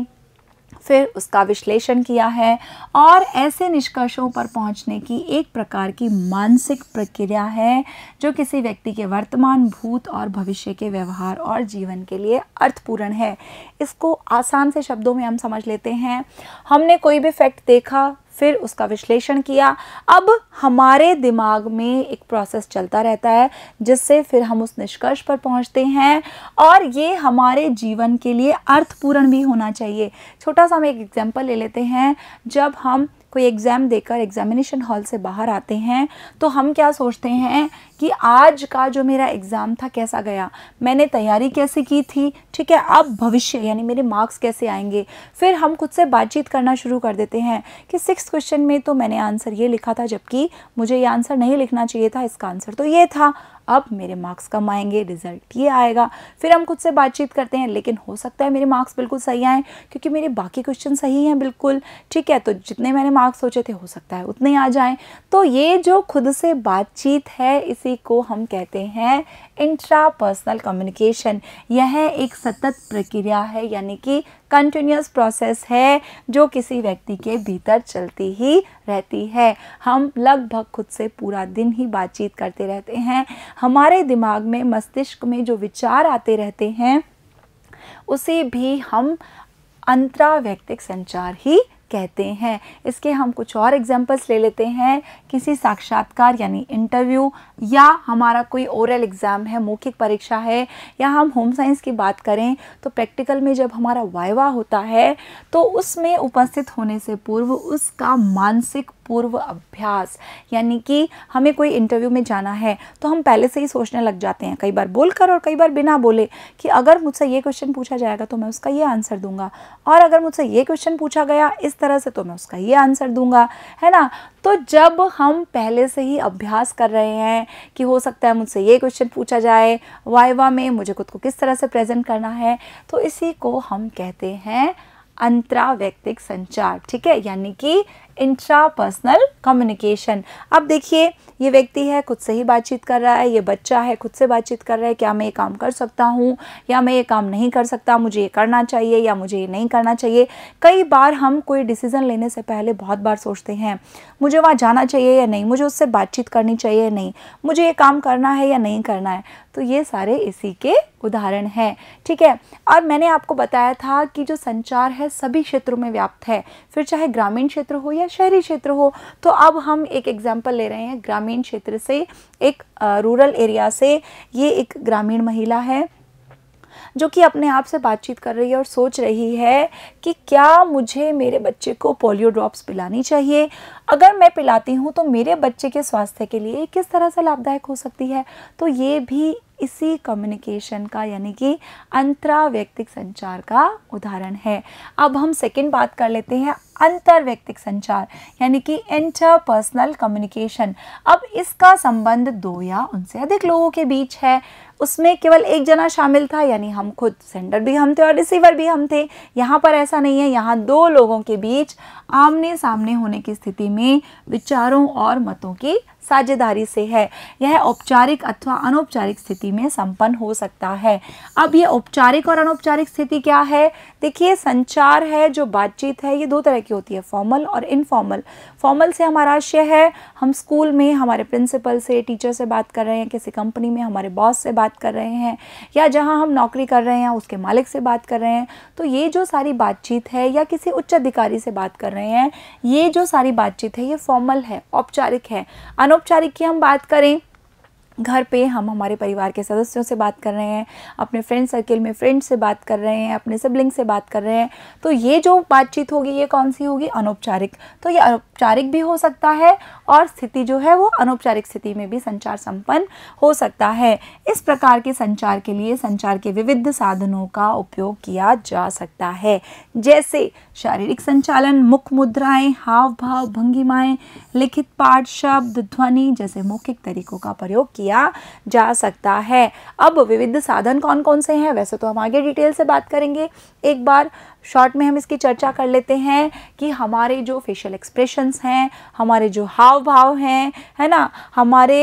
फिर उसका विश्लेषण किया है और ऐसे निष्कर्षों पर पहुंचने की एक प्रकार की मानसिक प्रक्रिया है जो किसी व्यक्ति के वर्तमान भूत और भविष्य के व्यवहार और जीवन के लिए अर्थपूर्ण है इसको आसान से शब्दों में हम समझ लेते हैं हमने कोई भी फैक्ट देखा फिर उसका विश्लेषण किया अब हमारे दिमाग में एक प्रोसेस चलता रहता है जिससे फिर हम उस निष्कर्ष पर पहुंचते हैं और ये हमारे जीवन के लिए अर्थपूर्ण भी होना चाहिए छोटा सा हम एक एग्जाम्पल ले लेते हैं जब हम कोई एग्ज़ाम देकर एग्ज़ामिनेशन हॉल से बाहर आते हैं तो हम क्या सोचते हैं कि आज का जो मेरा एग्ज़ाम था कैसा गया मैंने तैयारी कैसे की थी ठीक है अब भविष्य यानी मेरे मार्क्स कैसे आएंगे फिर हम खुद से बातचीत करना शुरू कर देते हैं कि सिक्स क्वेश्चन में तो मैंने आंसर ये लिखा था जबकि मुझे ये आंसर नहीं लिखना चाहिए था इसका आंसर तो ये था अब मेरे मार्क्स कम आएंगे रिजल्ट ये आएगा फिर हम खुद से बातचीत करते हैं लेकिन हो सकता है मेरे मार्क्स बिल्कुल सही आएँ क्योंकि मेरे बाकी क्वेश्चन सही हैं बिल्कुल ठीक है तो जितने मैंने मार्क्स सोचे थे हो सकता है उतने आ जाएँ तो ये जो खुद से बातचीत है इसी को हम कहते हैं इंट्रापर्सनल कम्युनिकेशन यह एक सतत प्रक्रिया है यानी कि कंटिन्यूस प्रोसेस है जो किसी व्यक्ति के भीतर चलती ही रहती है हम लगभग खुद से पूरा दिन ही बातचीत करते रहते हैं हमारे दिमाग में मस्तिष्क में जो विचार आते रहते हैं उसे भी हम अंतरा व्यक्तिक संचार ही कहते हैं इसके हम कुछ और एग्जाम्पल्स ले लेते हैं किसी साक्षात्कार यानी इंटरव्यू या हमारा कोई ओरल एग्ज़ाम है मौखिक परीक्षा है या हम होम साइंस की बात करें तो प्रैक्टिकल में जब हमारा वायवा होता है तो उसमें उपस्थित होने से पूर्व उसका मानसिक पूर्व अभ्यास यानी कि हमें कोई इंटरव्यू में जाना है तो हम पहले से ही सोचने लग जाते हैं कई बार बोल कर और कई बार बिना बोले कि अगर मुझसे ये क्वेश्चन पूछा जाएगा तो मैं उसका ये आंसर दूंगा और अगर मुझसे ये क्वेश्चन पूछा गया इस तरह से तो मैं उसका ये आंसर दूंगा है ना तो जब हम पहले से ही अभ्यास कर रहे हैं कि हो सकता है मुझसे ये क्वेश्चन पूछा जाए वाइवा में मुझे खुद को किस तरह से प्रेजेंट करना है तो इसी को हम कहते हैं अंतरा व्यक्तिक संचार ठीक है यानी कि इंट्रा पर्सनल कम्युनिकेशन अब देखिए ये व्यक्ति है खुद से ही बातचीत कर रहा है ये बच्चा है खुद से बातचीत कर रहा है क्या मैं ये काम कर सकता हूँ या मैं ये काम नहीं कर सकता मुझे ये करना चाहिए या मुझे ये नहीं करना चाहिए कई बार हम कोई डिसीज़न लेने से पहले बहुत बार सोचते हैं मुझे वहाँ जाना चाहिए या नहीं मुझे उससे बातचीत करनी चाहिए या नहीं मुझे ये काम करना है या नहीं करना है तो ये सारे इसी के उदाहरण हैं ठीक है और मैंने आपको बताया था कि जो संचार है सभी क्षेत्रों में व्याप्त है फिर चाहे ग्रामीण क्षेत्र हो या शहरी क्षेत्र हो तो अब हम एक एग्जाम्पल ले रहे हैं ग्रामीण क्षेत्र से एक रूरल एरिया से ये एक ग्रामीण महिला है जो कि अपने आप से बातचीत कर रही है और सोच रही है कि क्या मुझे मेरे बच्चे को पोलियो ड्रॉप्स पिलानी चाहिए अगर मैं पिलाती हूँ तो मेरे बच्चे के स्वास्थ्य के लिए किस तरह से लाभदायक हो सकती है तो ये भी इसी कम्युनिकेशन का यानी कि अंतरा व्यक्तिक संचार का उदाहरण है अब हम सेकंड बात कर लेते हैं अंतर्व्यक्तिक संचार यानी कि इंटरपर्सनल कम्युनिकेशन अब इसका संबंध दो या उनसे अधिक लोगों के बीच है उसमें केवल एक जना शामिल था यानी हम खुद सेंडर भी हम थे और रिसीवर भी हम थे यहाँ पर ऐसा नहीं है यहाँ दो लोगों के बीच आमने सामने होने की स्थिति में विचारों और मतों की साझेदारी से है यह औपचारिक अथवा अनौपचारिक स्थिति में संपन्न हो सकता है अब यह औपचारिक और अनौपचारिक स्थिति क्या है देखिए संचार है जो बातचीत है ये दो तरह की होती है फॉर्मल और इनफॉर्मल फॉर्मल से हमारा आशय है हम स्कूल में हमारे प्रिंसिपल से टीचर से बात कर रहे हैं किसी कंपनी में हमारे बॉस से बात कर रहे हैं या जहाँ हम नौकरी कर रहे हैं उसके मालिक से बात कर रहे हैं तो ये जो सारी बातचीत है या किसी उच्च अधिकारी से बात कर रहे हैं ये जो सारी बातचीत है ये फॉर्मल है औपचारिक है अनौपचारिक की हम बात करें घर पे हम हमारे परिवार के सदस्यों से बात कर रहे हैं अपने फ्रेंड सर्किल में फ्रेंड से बात कर रहे हैं अपने सिबलिंग से बात कर रहे हैं तो ये जो बातचीत होगी ये कौन सी होगी अनौपचारिक तो ये औपचारिक भी हो सकता है और स्थिति जो है वो अनौपचारिक स्थिति में भी संचार संपन्न हो सकता है इस प्रकार के संचार के लिए संचार के विविध साधनों का उपयोग किया जा सकता है जैसे शारीरिक संचालन मुख मुद्राएं हाव भाव भंगिमाएं लिखित पाठ शब्द ध्वनि जैसे मौखिक तरीकों का प्रयोग किया जा सकता है अब विविध साधन कौन कौन से हैं वैसे तो हम आगे डिटेल से बात करेंगे एक बार शॉर्ट में हम इसकी चर्चा कर लेते हैं कि हमारे जो फेशियल एक्सप्रेशंस हैं हमारे जो हाव भाव हैं है ना हमारे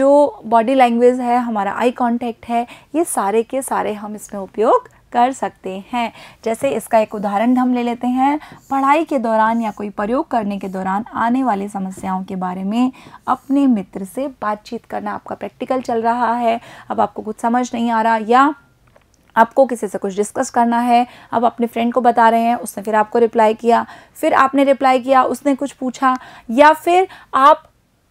जो बॉडी लैंग्वेज है हमारा आई कांटेक्ट है ये सारे के सारे हम इसमें उपयोग कर सकते हैं जैसे इसका एक उदाहरण हम ले लेते हैं पढ़ाई के दौरान या कोई प्रयोग करने के दौरान आने वाली समस्याओं के बारे में अपने मित्र से बातचीत करना आपका प्रैक्टिकल चल रहा है अब आपको कुछ समझ नहीं आ रहा या आपको किसी से कुछ डिस्कस करना है अब अपने फ्रेंड को बता रहे हैं उसने फिर आपको रिप्लाई किया फिर आपने रिप्लाई किया उसने कुछ पूछा या फिर आप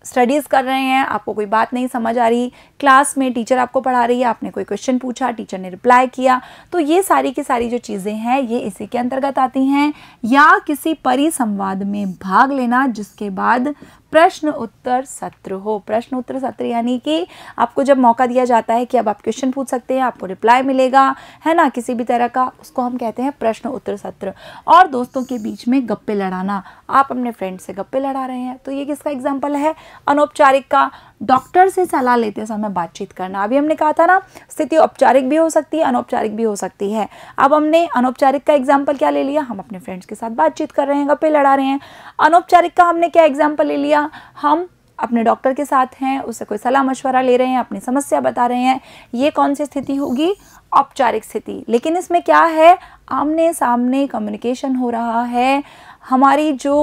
स्टडीज़ कर रहे हैं आपको कोई बात नहीं समझ आ रही क्लास में टीचर आपको पढ़ा रही है आपने कोई क्वेश्चन पूछा टीचर ने रिप्लाई किया तो ये सारी की सारी जो चीज़ें हैं ये इसी के अंतर्गत आती हैं या किसी परिसंवाद में भाग लेना जिसके बाद प्रश्न उत्तर सत्र हो प्रश्न उत्तर सत्र यानी कि आपको जब मौका दिया जाता है कि अब आप क्वेश्चन पूछ सकते हैं आपको रिप्लाई मिलेगा है ना किसी भी तरह का उसको हम कहते हैं प्रश्न उत्तर सत्र और दोस्तों के बीच में गप्पे लड़ाना आप अपने फ्रेंड से गप्पे लड़ा रहे हैं तो ये किसका एग्जाम्पल है अनौपचारिक का डॉक्टर से सलाह लेते समय बातचीत करना अभी हमने कहा था ना स्थिति औपचारिक भी हो सकती है अनौपचारिक भी हो सकती है अब हमने अनौपचारिक का एग्जाम्पल क्या ले लिया हम अपने फ्रेंड्स के साथ बातचीत कर रहे हैं गप्पे लड़ा रहे हैं अनौपचारिक का हमने क्या एग्जाम्पल ले लिया किया हम अपने डॉक्टर के साथ हैं उससे कोई सलाह मशवरा ले रहे हैं अपनी समस्या बता रहे हैं ये कौन सी स्थिति होगी औपचारिक स्थिति लेकिन इसमें क्या है आमने सामने कम्युनिकेशन हो रहा है हमारी जो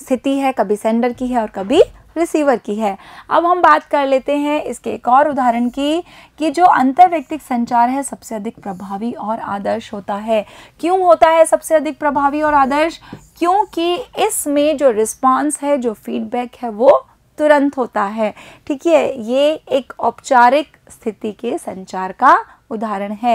स्थिति है कभी सेंडर की है और कभी रिसीवर की है अब हम बात कर लेते हैं इसके एक और उदाहरण की कि जो अंतर्व्यक्तिक संचार है सबसे अधिक प्रभावी और आदर्श होता है क्यों होता है सबसे अधिक प्रभावी और आदर्श क्योंकि इसमें जो रिस्पॉन्स है जो फीडबैक है वो तुरंत होता है ठीक है ये एक औपचारिक स्थिति के संचार का उदाहरण है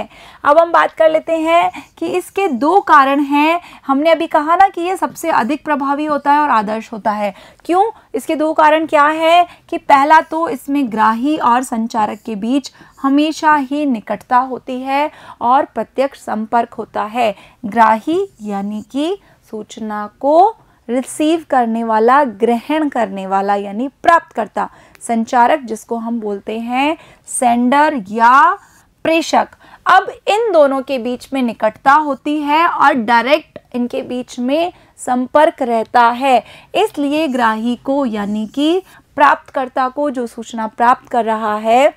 अब हम बात कर लेते हैं कि इसके दो कारण हैं हमने अभी कहा ना कि ये सबसे अधिक प्रभावी होता है और आदर्श होता है क्यों इसके दो कारण क्या है कि पहला तो इसमें ग्राही और संचारक के बीच हमेशा ही निकटता होती है और प्रत्यक्ष संपर्क होता है ग्राही यानी कि सूचना को रिसीव करने वाला ग्रहण करने वाला यानी प्राप्त करता संचारक जिसको हम बोलते हैं सेंडर या प्रेषक अब इन दोनों के बीच में निकटता होती है और डायरेक्ट इनके बीच में संपर्क रहता है इसलिए ग्राही को यानी कि प्राप्तकर्ता को जो सूचना प्राप्त कर रहा है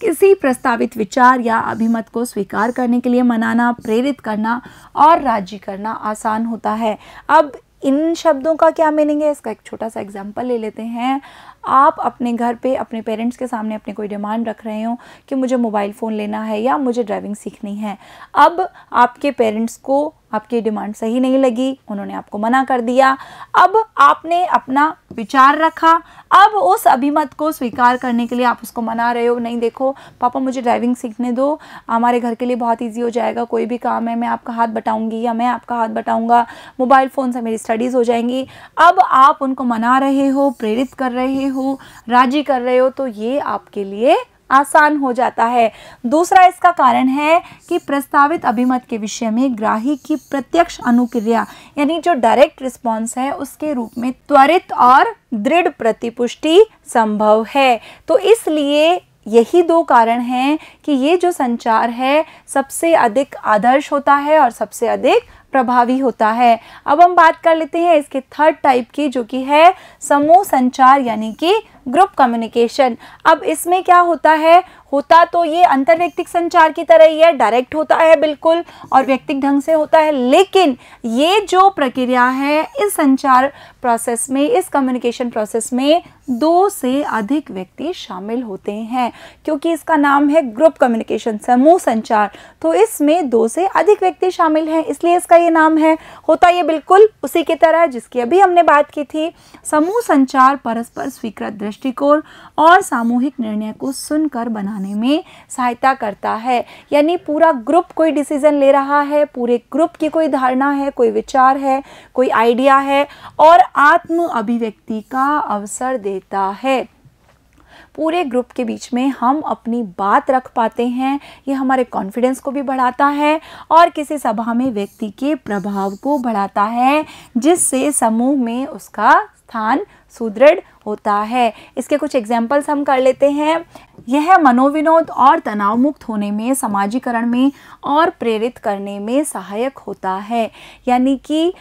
किसी प्रस्तावित विचार या अभिमत को स्वीकार करने के लिए मनाना प्रेरित करना और राजी करना आसान होता है अब इन शब्दों का क्या मीनिंग है इसका एक छोटा सा एग्जाम्पल ले लेते हैं आप अपने घर पे अपने पेरेंट्स के सामने अपने कोई डिमांड रख रहे हो कि मुझे मोबाइल फ़ोन लेना है या मुझे ड्राइविंग सीखनी है अब आपके पेरेंट्स को आपकी डिमांड सही नहीं लगी उन्होंने आपको मना कर दिया अब आपने अपना विचार रखा अब उस अभिमत को स्वीकार करने के लिए आप उसको मना रहे हो नहीं देखो पापा मुझे ड्राइविंग सीखने दो हमारे घर के लिए बहुत ईजी हो जाएगा कोई भी काम है मैं आपका हाथ बटाऊंगी या मैं आपका हाथ बटाऊँगा मोबाइल फ़ोन से मेरी स्टडीज़ हो जाएंगी अब आप उनको मना रहे हो प्रेरित कर रहे हो राजी कर रहे हो तो ये आपके लिए आसान हो जाता है दूसरा इसका कारण है कि प्रस्तावित अभिमत के विषय में ग्राही की प्रत्यक्ष अनुक्रिया यानी जो डायरेक्ट रिस्पॉन्स है उसके रूप में त्वरित और दृढ़ प्रतिपुष्टि संभव है तो इसलिए यही दो कारण हैं कि ये जो संचार है सबसे अधिक आदर्श होता है और सबसे अधिक प्रभावी होता है अब हम बात कर लेते हैं इसके थर्ड टाइप की जो कि है समूह संचार यानी कि ग्रुप कम्युनिकेशन अब इसमें क्या होता है होता तो ये अंतर्व्यक्तिक संचार की तरह ही है डायरेक्ट होता है बिल्कुल और व्यक्तिक ढंग से होता है लेकिन ये जो प्रक्रिया है इस संचार प्रोसेस में इस कम्युनिकेशन प्रोसेस में दो से अधिक व्यक्ति शामिल होते हैं क्योंकि इसका नाम है ग्रुप कम्युनिकेशन समूह संचार तो इसमें दो से अधिक व्यक्ति शामिल हैं इसलिए इसका का ये नाम है होता ये बिल्कुल उसी की तरह जिसकी अभी हमने बात की थी समूह संचार परस्पर स्वीकृत दृष्टिकोण और सामूहिक निर्णय को सुनकर बनाने में सहायता करता है यानी पूरा ग्रुप कोई डिसीजन ले रहा है पूरे ग्रुप की कोई धारणा है कोई विचार है कोई आइडिया है और आत्म अभिव्यक्ति का अवसर देता है पूरे ग्रुप के बीच में हम अपनी बात रख पाते हैं ये हमारे कॉन्फिडेंस को भी बढ़ाता है और किसी सभा में व्यक्ति के प्रभाव को बढ़ाता है जिससे समूह में उसका स्थान सुदृढ़ होता है इसके कुछ एग्जाम्पल्स हम कर लेते हैं यह मनोविनोद और तनाव मुक्त होने में समाजीकरण में और प्रेरित करने में सहायक होता है यानी कि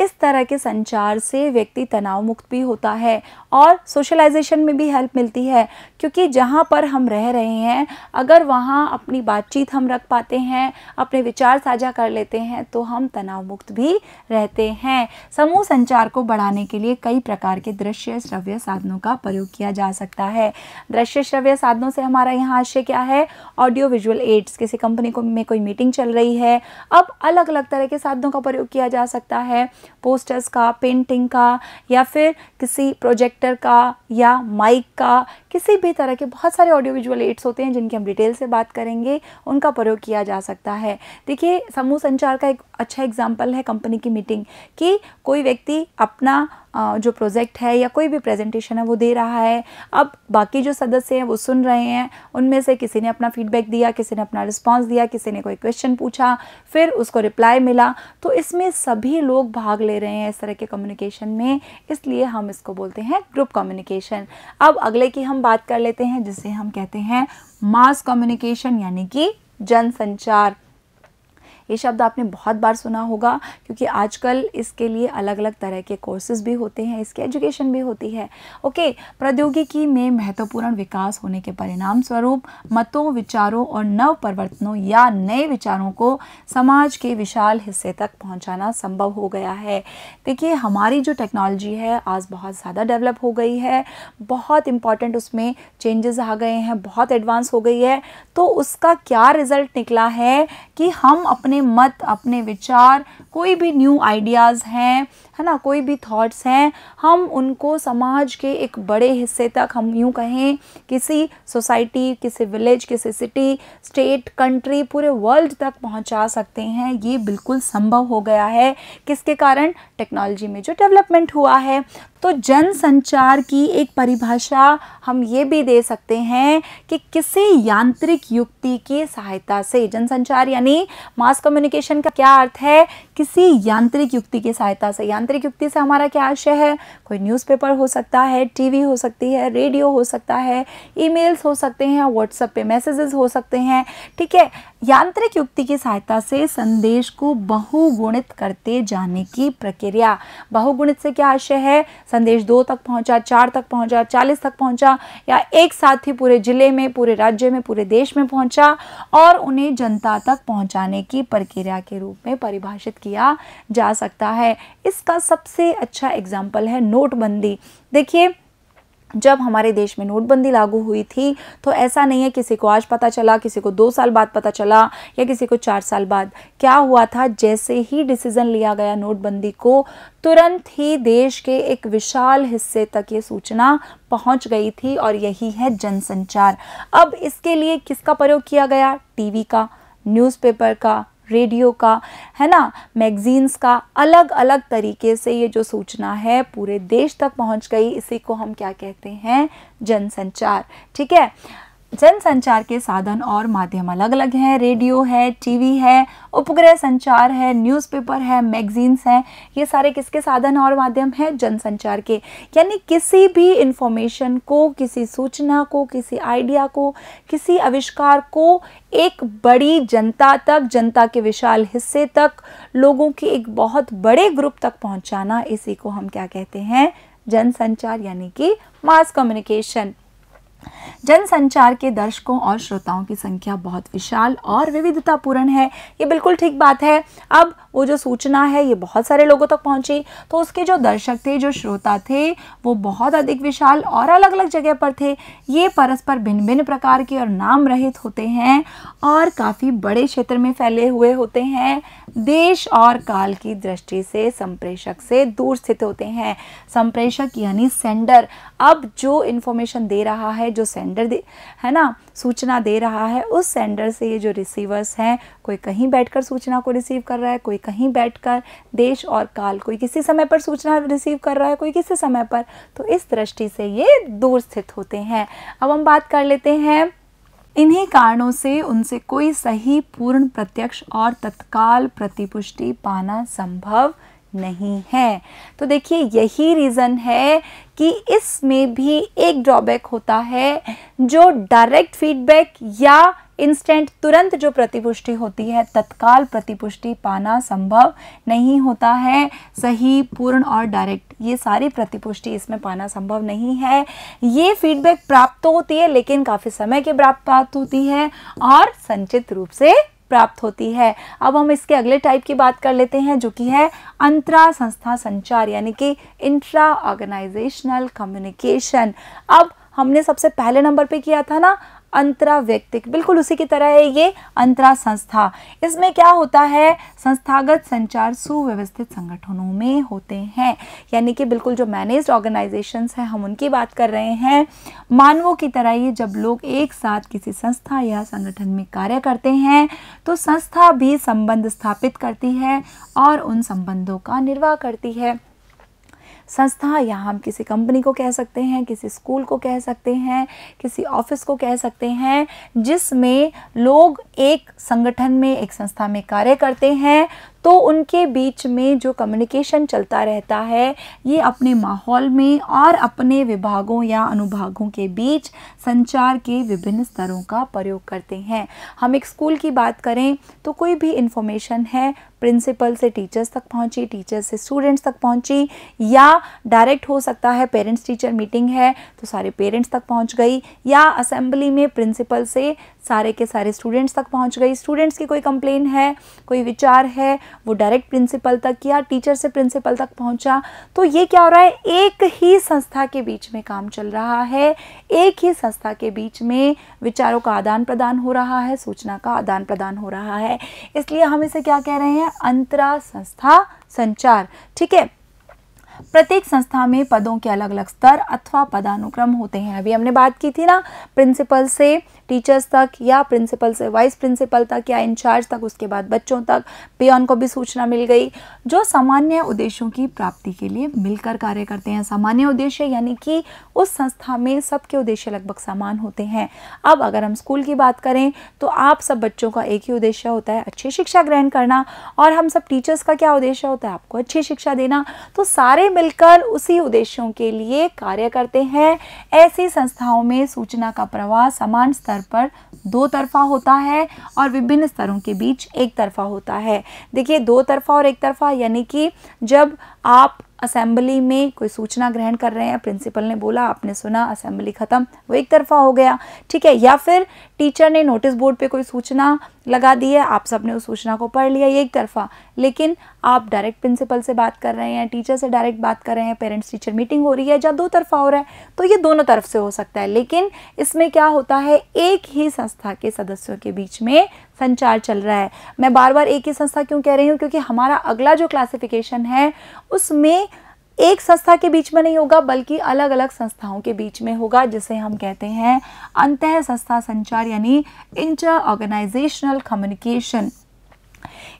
इस तरह के संचार से व्यक्ति तनाव मुक्त भी होता है और सोशलाइजेशन में भी हेल्प मिलती है क्योंकि जहाँ पर हम रह रहे हैं अगर वहाँ अपनी बातचीत हम रख पाते हैं अपने विचार साझा कर लेते हैं तो हम तनाव मुक्त भी रहते हैं समूह संचार को बढ़ाने के लिए कई प्रकार के दृश्य श्रव्य साधनों का प्रयोग किया जा सकता है दृश्य श्रव्य साधनों से हमारा यहाँ आशय क्या है ऑडियो विजुअल एड्स किसी कंपनी को में कोई मीटिंग चल रही है अब अलग अलग तरह के साधनों का प्रयोग किया जा सकता है पोस्टर्स का पेंटिंग का या फिर किसी प्रोजेक्ट प्रोजेक्टर का या माइक का किसी भी तरह के बहुत सारे ऑडियो विजुअल एड्स होते हैं जिनकी हम डिटेल से बात करेंगे उनका प्रयोग किया जा सकता है देखिए समूह संचार का एक अच्छा एग्जाम्पल है कंपनी की मीटिंग कि कोई व्यक्ति अपना जो प्रोजेक्ट है या कोई भी प्रेजेंटेशन है वो दे रहा है अब बाकी जो सदस्य हैं वो सुन रहे हैं उनमें से किसी ने अपना फीडबैक दिया किसी ने अपना रिस्पांस दिया किसी ने कोई क्वेश्चन पूछा फिर उसको रिप्लाई मिला तो इसमें सभी लोग भाग ले रहे हैं इस तरह के कम्युनिकेशन में इसलिए हम इसको बोलते हैं ग्रुप कम्युनिकेशन अब अगले की हम बात कर लेते हैं जिसे हम कहते हैं मास कम्युनिकेशन यानी कि जनसंचार ये शब्द आपने बहुत बार सुना होगा क्योंकि आजकल इसके लिए अलग अलग तरह के कोर्सेज भी होते हैं इसकी एजुकेशन भी होती है ओके प्रौद्योगिकी में महत्वपूर्ण विकास होने के परिणाम स्वरूप मतों विचारों और नव परिवर्तनों या नए विचारों को समाज के विशाल हिस्से तक पहुँचाना संभव हो गया है देखिए हमारी जो टेक्नोलॉजी है आज बहुत ज़्यादा डेवलप हो गई है बहुत इंपॉर्टेंट उसमें चेंजेस आ गए हैं बहुत एडवांस हो गई है तो उसका क्या रिज़ल्ट निकला है कि हम अपने अपने मत अपने विचार कोई भी न्यू आइडियाज़ हैं है ना कोई भी थॉट्स हैं हम उनको समाज के एक बड़े हिस्से तक हम यूँ कहें किसी सोसाइटी किसी विलेज किसी सिटी स्टेट कंट्री पूरे वर्ल्ड तक पहुंचा सकते हैं ये बिल्कुल संभव हो गया है किसके कारण टेक्नोलॉजी में जो डेवलपमेंट हुआ है तो जन संचार की एक परिभाषा हम ये भी दे सकते हैं कि किसी यांत्रिक युक्ति की सहायता से जन संचार यानी मास कम्युनिकेशन का क्या अर्थ है किसी यांत्रिक युक्ति की सहायता से यांत्रिक आंतरिक युक्ति से हमारा क्या आशय है कोई न्यूज़पेपर हो सकता है टीवी हो सकती है रेडियो हो सकता है ईमेल्स हो सकते हैं व्हाट्सएप पे मैसेजेस हो सकते हैं ठीक है यांत्रिक युक्ति की सहायता से संदेश को बहुगुणित करते जाने की प्रक्रिया बहुगुणित से क्या आशय है संदेश दो तक पहुंचा चार तक पहुंचा चालीस तक पहुंचा या एक साथ ही पूरे ज़िले में पूरे राज्य में पूरे देश में पहुंचा और उन्हें जनता तक पहुंचाने की प्रक्रिया के रूप में परिभाषित किया जा सकता है इसका इसका सबसे अच्छा एग्जाम्पल है नोटबंदी देखिए जब हमारे देश में नोटबंदी लागू हुई थी तो ऐसा नहीं है किसी को आज पता चला किसी को दो साल बाद पता चला या किसी को चार साल बाद क्या हुआ था जैसे ही डिसीज़न लिया गया नोटबंदी को तुरंत ही देश के एक विशाल हिस्से तक ये सूचना पहुंच गई थी और यही है जनसंचार अब इसके लिए किसका प्रयोग किया गया टीवी का न्यूज़पेपर का रेडियो का है ना मैगजीन्स का अलग अलग तरीके से ये जो सूचना है पूरे देश तक पहुंच गई इसी को हम क्या कहते हैं जनसंचार ठीक है जन संचार के साधन और माध्यम अलग अलग हैं रेडियो है टीवी है उपग्रह संचार है न्यूज़पेपर है मैगजीन्स हैं ये सारे किसके साधन और माध्यम हैं जन संचार के यानी किसी भी इंफॉर्मेशन को किसी सूचना को किसी आइडिया को किसी आविष्कार को एक बड़ी जनता तक जनता के विशाल हिस्से तक लोगों के एक बहुत बड़े ग्रुप तक पहुंचाना इसी को हम क्या कहते हैं जन संचार यानी कि मास कम्युनिकेशन जनसंचार के दर्शकों और श्रोताओं की संख्या बहुत विशाल और विविधतापूर्ण है ये बिल्कुल ठीक बात है अब वो जो सूचना है ये बहुत सारे लोगों तक पहुंची तो उसके जो दर्शक थे जो श्रोता थे वो बहुत अधिक विशाल और अलग अलग जगह पर थे ये परस्पर भिन्न भिन्न प्रकार के और नाम रहित होते हैं और काफ़ी बड़े क्षेत्र में फैले हुए होते हैं देश और काल की दृष्टि से संप्रेषक से दूर स्थित होते हैं संप्रेषक यानी सेंडर अब जो इन्फॉर्मेशन दे रहा है जो सेंडर दे है ना सूचना दे रहा है उस सेंडर से ये जो रिसीवर्स हैं कोई कहीं बैठकर सूचना को रिसीव कर रहा है कोई कहीं बैठकर देश और काल कोई किसी समय पर सूचना रिसीव कर रहा है कोई किसी समय पर तो इस दृष्टि से ये दूर स्थित होते हैं अब हम बात कर लेते हैं इन्हीं कारणों से उनसे कोई सही पूर्ण प्रत्यक्ष और तत्काल प्रतिपुष्टि पाना संभव नहीं है तो देखिए यही रीज़न है कि इसमें भी एक ड्रॉबैक होता है जो डायरेक्ट फीडबैक या इंस्टेंट तुरंत जो प्रतिपुष्टि होती है तत्काल प्रतिपुष्टि पाना संभव नहीं होता है सही पूर्ण और डायरेक्ट ये सारी प्रतिपुष्टि इसमें पाना संभव नहीं है ये फीडबैक प्राप्त तो होती है लेकिन काफ़ी समय के प्राप्त होती है और संचित रूप से प्राप्त होती है अब हम इसके अगले टाइप की बात कर लेते हैं जो कि है अंतरा संस्था संचार यानी कि इंट्रा ऑर्गेनाइजेशनल कम्युनिकेशन अब हमने सबसे पहले नंबर पे किया था ना अंतरा व्यक्तिक बिल्कुल उसी की तरह है ये अंतरा संस्था इसमें क्या होता है संस्थागत संचार सुव्यवस्थित संगठनों में होते हैं यानी कि बिल्कुल जो मैनेज ऑर्गेनाइजेशन हैं हम उनकी बात कर रहे हैं मानवों की तरह ये जब लोग एक साथ किसी संस्था या संगठन में कार्य करते हैं तो संस्था भी संबंध स्थापित करती है और उन संबंधों का निर्वाह करती है संस्था या हम किसी कंपनी को कह सकते हैं किसी स्कूल को कह सकते हैं किसी ऑफिस को कह सकते हैं जिसमें लोग एक संगठन में एक संस्था में कार्य करते हैं तो उनके बीच में जो कम्युनिकेशन चलता रहता है ये अपने माहौल में और अपने विभागों या अनुभागों के बीच संचार के विभिन्न स्तरों का प्रयोग करते हैं हम एक स्कूल की बात करें तो कोई भी इन्फॉर्मेशन है प्रिंसिपल से टीचर्स तक पहुंची टीचर्स से स्टूडेंट्स तक पहुंची या डायरेक्ट हो सकता है पेरेंट्स टीचर मीटिंग है तो सारे पेरेंट्स तक पहुंच गई या असेंबली में प्रिंसिपल से सारे के सारे स्टूडेंट्स तक पहुंच गई स्टूडेंट्स की कोई कंप्लेन है कोई विचार है वो डायरेक्ट प्रिंसिपल तक या टीचर से प्रिंसिपल तक पहुँचा तो ये क्या हो रहा है एक ही संस्था के बीच में काम चल रहा है एक ही संस्था के बीच में विचारों का आदान प्रदान हो रहा है सूचना का आदान प्रदान हो रहा है इसलिए हम इसे क्या कह रहे हैं है अंतरा संस्था संचार ठीक है प्रत्येक संस्था में पदों के अलग अलग स्तर अथवा पदानुक्रम होते हैं अभी हमने बात की थी ना प्रिंसिपल से टीचर्स तक या प्रिंसिपल से वाइस प्रिंसिपल तक या इंचार्ज तक उसके बाद बच्चों तक पियोन को भी सूचना मिल गई जो सामान्य उद्देश्यों की प्राप्ति के लिए मिलकर कार्य करते हैं सामान्य उद्देश्य यानी कि उस संस्था में सबके उद्देश्य लगभग समान होते हैं अब अगर हम स्कूल की बात करें तो आप सब बच्चों का एक ही उद्देश्य होता है अच्छी शिक्षा ग्रहण करना और हम सब टीचर्स का क्या उद्देश्य होता है आपको अच्छी शिक्षा देना तो सारे सारे मिलकर उसी उद्देश्यों के लिए कार्य करते हैं ऐसी संस्थाओं में सूचना का प्रवाह समान स्तर पर दो तरफा होता है और विभिन्न स्तरों के बीच एक तरफा होता है देखिए दो तरफा और एक तरफा यानी कि जब आप असेंबली में कोई सूचना ग्रहण कर रहे हैं प्रिंसिपल ने बोला आपने सुना असेंबली ख़त्म वो एक तरफा हो गया ठीक है या फिर टीचर ने नोटिस बोर्ड पे कोई सूचना लगा दी है आप सबने उस सूचना को पढ़ लिया एक तरफा लेकिन आप डायरेक्ट प्रिंसिपल से बात कर रहे हैं टीचर से डायरेक्ट बात कर रहे हैं पेरेंट्स टीचर मीटिंग हो रही है या दो तरफा हो रहा है तो ये दोनों तरफ से हो सकता है लेकिन इसमें क्या होता है एक ही संस्था के सदस्यों के बीच में संचार चल रहा है मैं बार बार एक ही संस्था क्यों कह रही हूँ क्योंकि हमारा अगला जो क्लासिफिकेशन है उसमें एक संस्था के बीच में नहीं होगा बल्कि अलग अलग संस्थाओं के बीच में होगा जिसे हम कहते हैं अंत संस्था संचार यानी इंटर ऑर्गेनाइजेशनल कम्युनिकेशन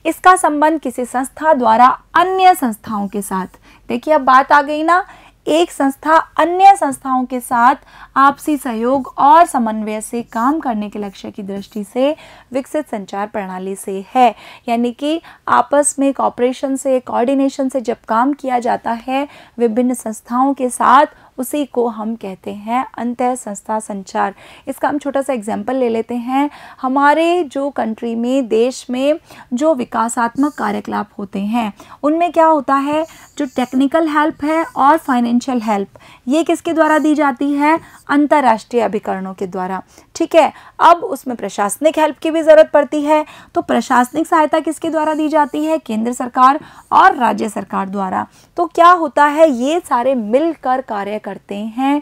इसका संबंध किसी संस्था द्वारा अन्य संस्थाओं के साथ देखिए अब बात आ गई ना एक संस्था अन्य संस्थाओं के साथ आपसी सहयोग और समन्वय से काम करने के लक्ष्य की दृष्टि से विकसित संचार प्रणाली से है यानी कि आपस में कॉपरेशन से कोऑर्डिनेशन से जब काम किया जाता है विभिन्न संस्थाओं के साथ उसी को हम कहते हैं अंत संस्था संचार इसका हम छोटा सा एग्जाम्पल ले लेते हैं हमारे जो कंट्री में देश में जो विकासात्मक कार्यकलाप होते हैं उनमें क्या होता है जो टेक्निकल हेल्प है और फाइनेंशियल हेल्प ये किसके द्वारा दी जाती है अंतर्राष्ट्रीय अभिकरणों के द्वारा ठीक है अब उसमें प्रशासनिक हेल्प की भी ज़रूरत पड़ती है तो प्रशासनिक सहायता किसके द्वारा दी जाती है केंद्र सरकार और राज्य सरकार द्वारा तो क्या होता है ये सारे मिलकर कार्य करते हैं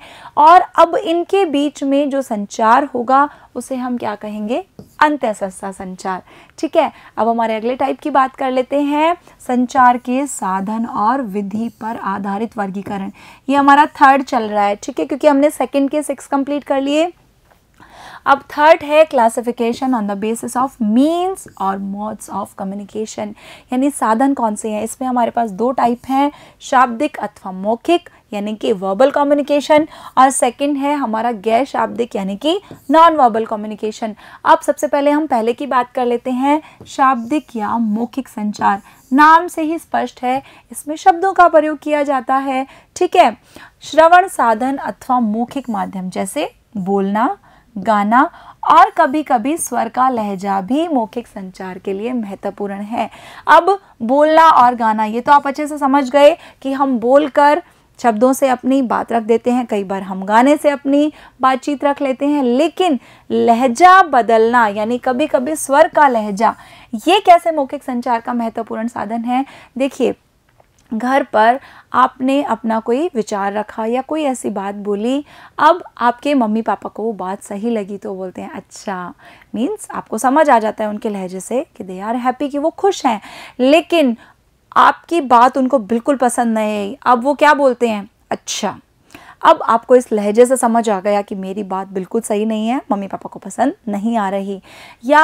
और अब इनके बीच में जो संचार होगा उसे हम क्या कहेंगे अंत्यसस्ता संचार ठीक है अब हमारे अगले टाइप की बात कर लेते हैं संचार के साधन और विधि पर आधारित वर्गीकरण ये हमारा थर्ड चल रहा है ठीक है क्योंकि हमने सेकेंड के सिक्स कंप्लीट कर लिए अब थर्ड है classification on the basis of means और मोड्स ऑफ कम्युनिकेशन यानी साधन कौन से हैं इसमें हमारे पास दो टाइप हैं शाब्दिक अथवा मौखिक यानी कि वर्बल कम्युनिकेशन और सेकंड है हमारा गैर शाब्दिक यानी कि नॉन वर्बल कम्युनिकेशन अब सबसे पहले हम पहले की बात कर लेते हैं शाब्दिक या मौखिक संचार नाम से ही स्पष्ट है इसमें शब्दों का प्रयोग किया जाता है ठीक है श्रवण साधन अथवा मौखिक माध्यम जैसे बोलना गाना और कभी कभी स्वर का लहजा भी मौखिक संचार के लिए महत्वपूर्ण है अब बोलना और गाना ये तो आप अच्छे से समझ गए कि हम बोलकर कर शब्दों से अपनी बात रख देते हैं कई बार हम गाने से अपनी बातचीत रख लेते हैं लेकिन लहजा बदलना यानी कभी कभी स्वर का लहजा ये कैसे मौखिक संचार का महत्वपूर्ण साधन है देखिए घर पर आपने अपना कोई विचार रखा या कोई ऐसी बात बोली अब आपके मम्मी पापा को वो बात सही लगी तो बोलते हैं अच्छा मीन्स आपको समझ आ जाता है उनके लहजे से कि दे आर हैप्पी कि वो खुश हैं लेकिन आपकी बात उनको बिल्कुल पसंद नहीं आई अब वो क्या बोलते हैं अच्छा अब आपको इस लहजे से समझ आ गया कि मेरी बात बिल्कुल सही नहीं है मम्मी पापा को पसंद नहीं आ रही या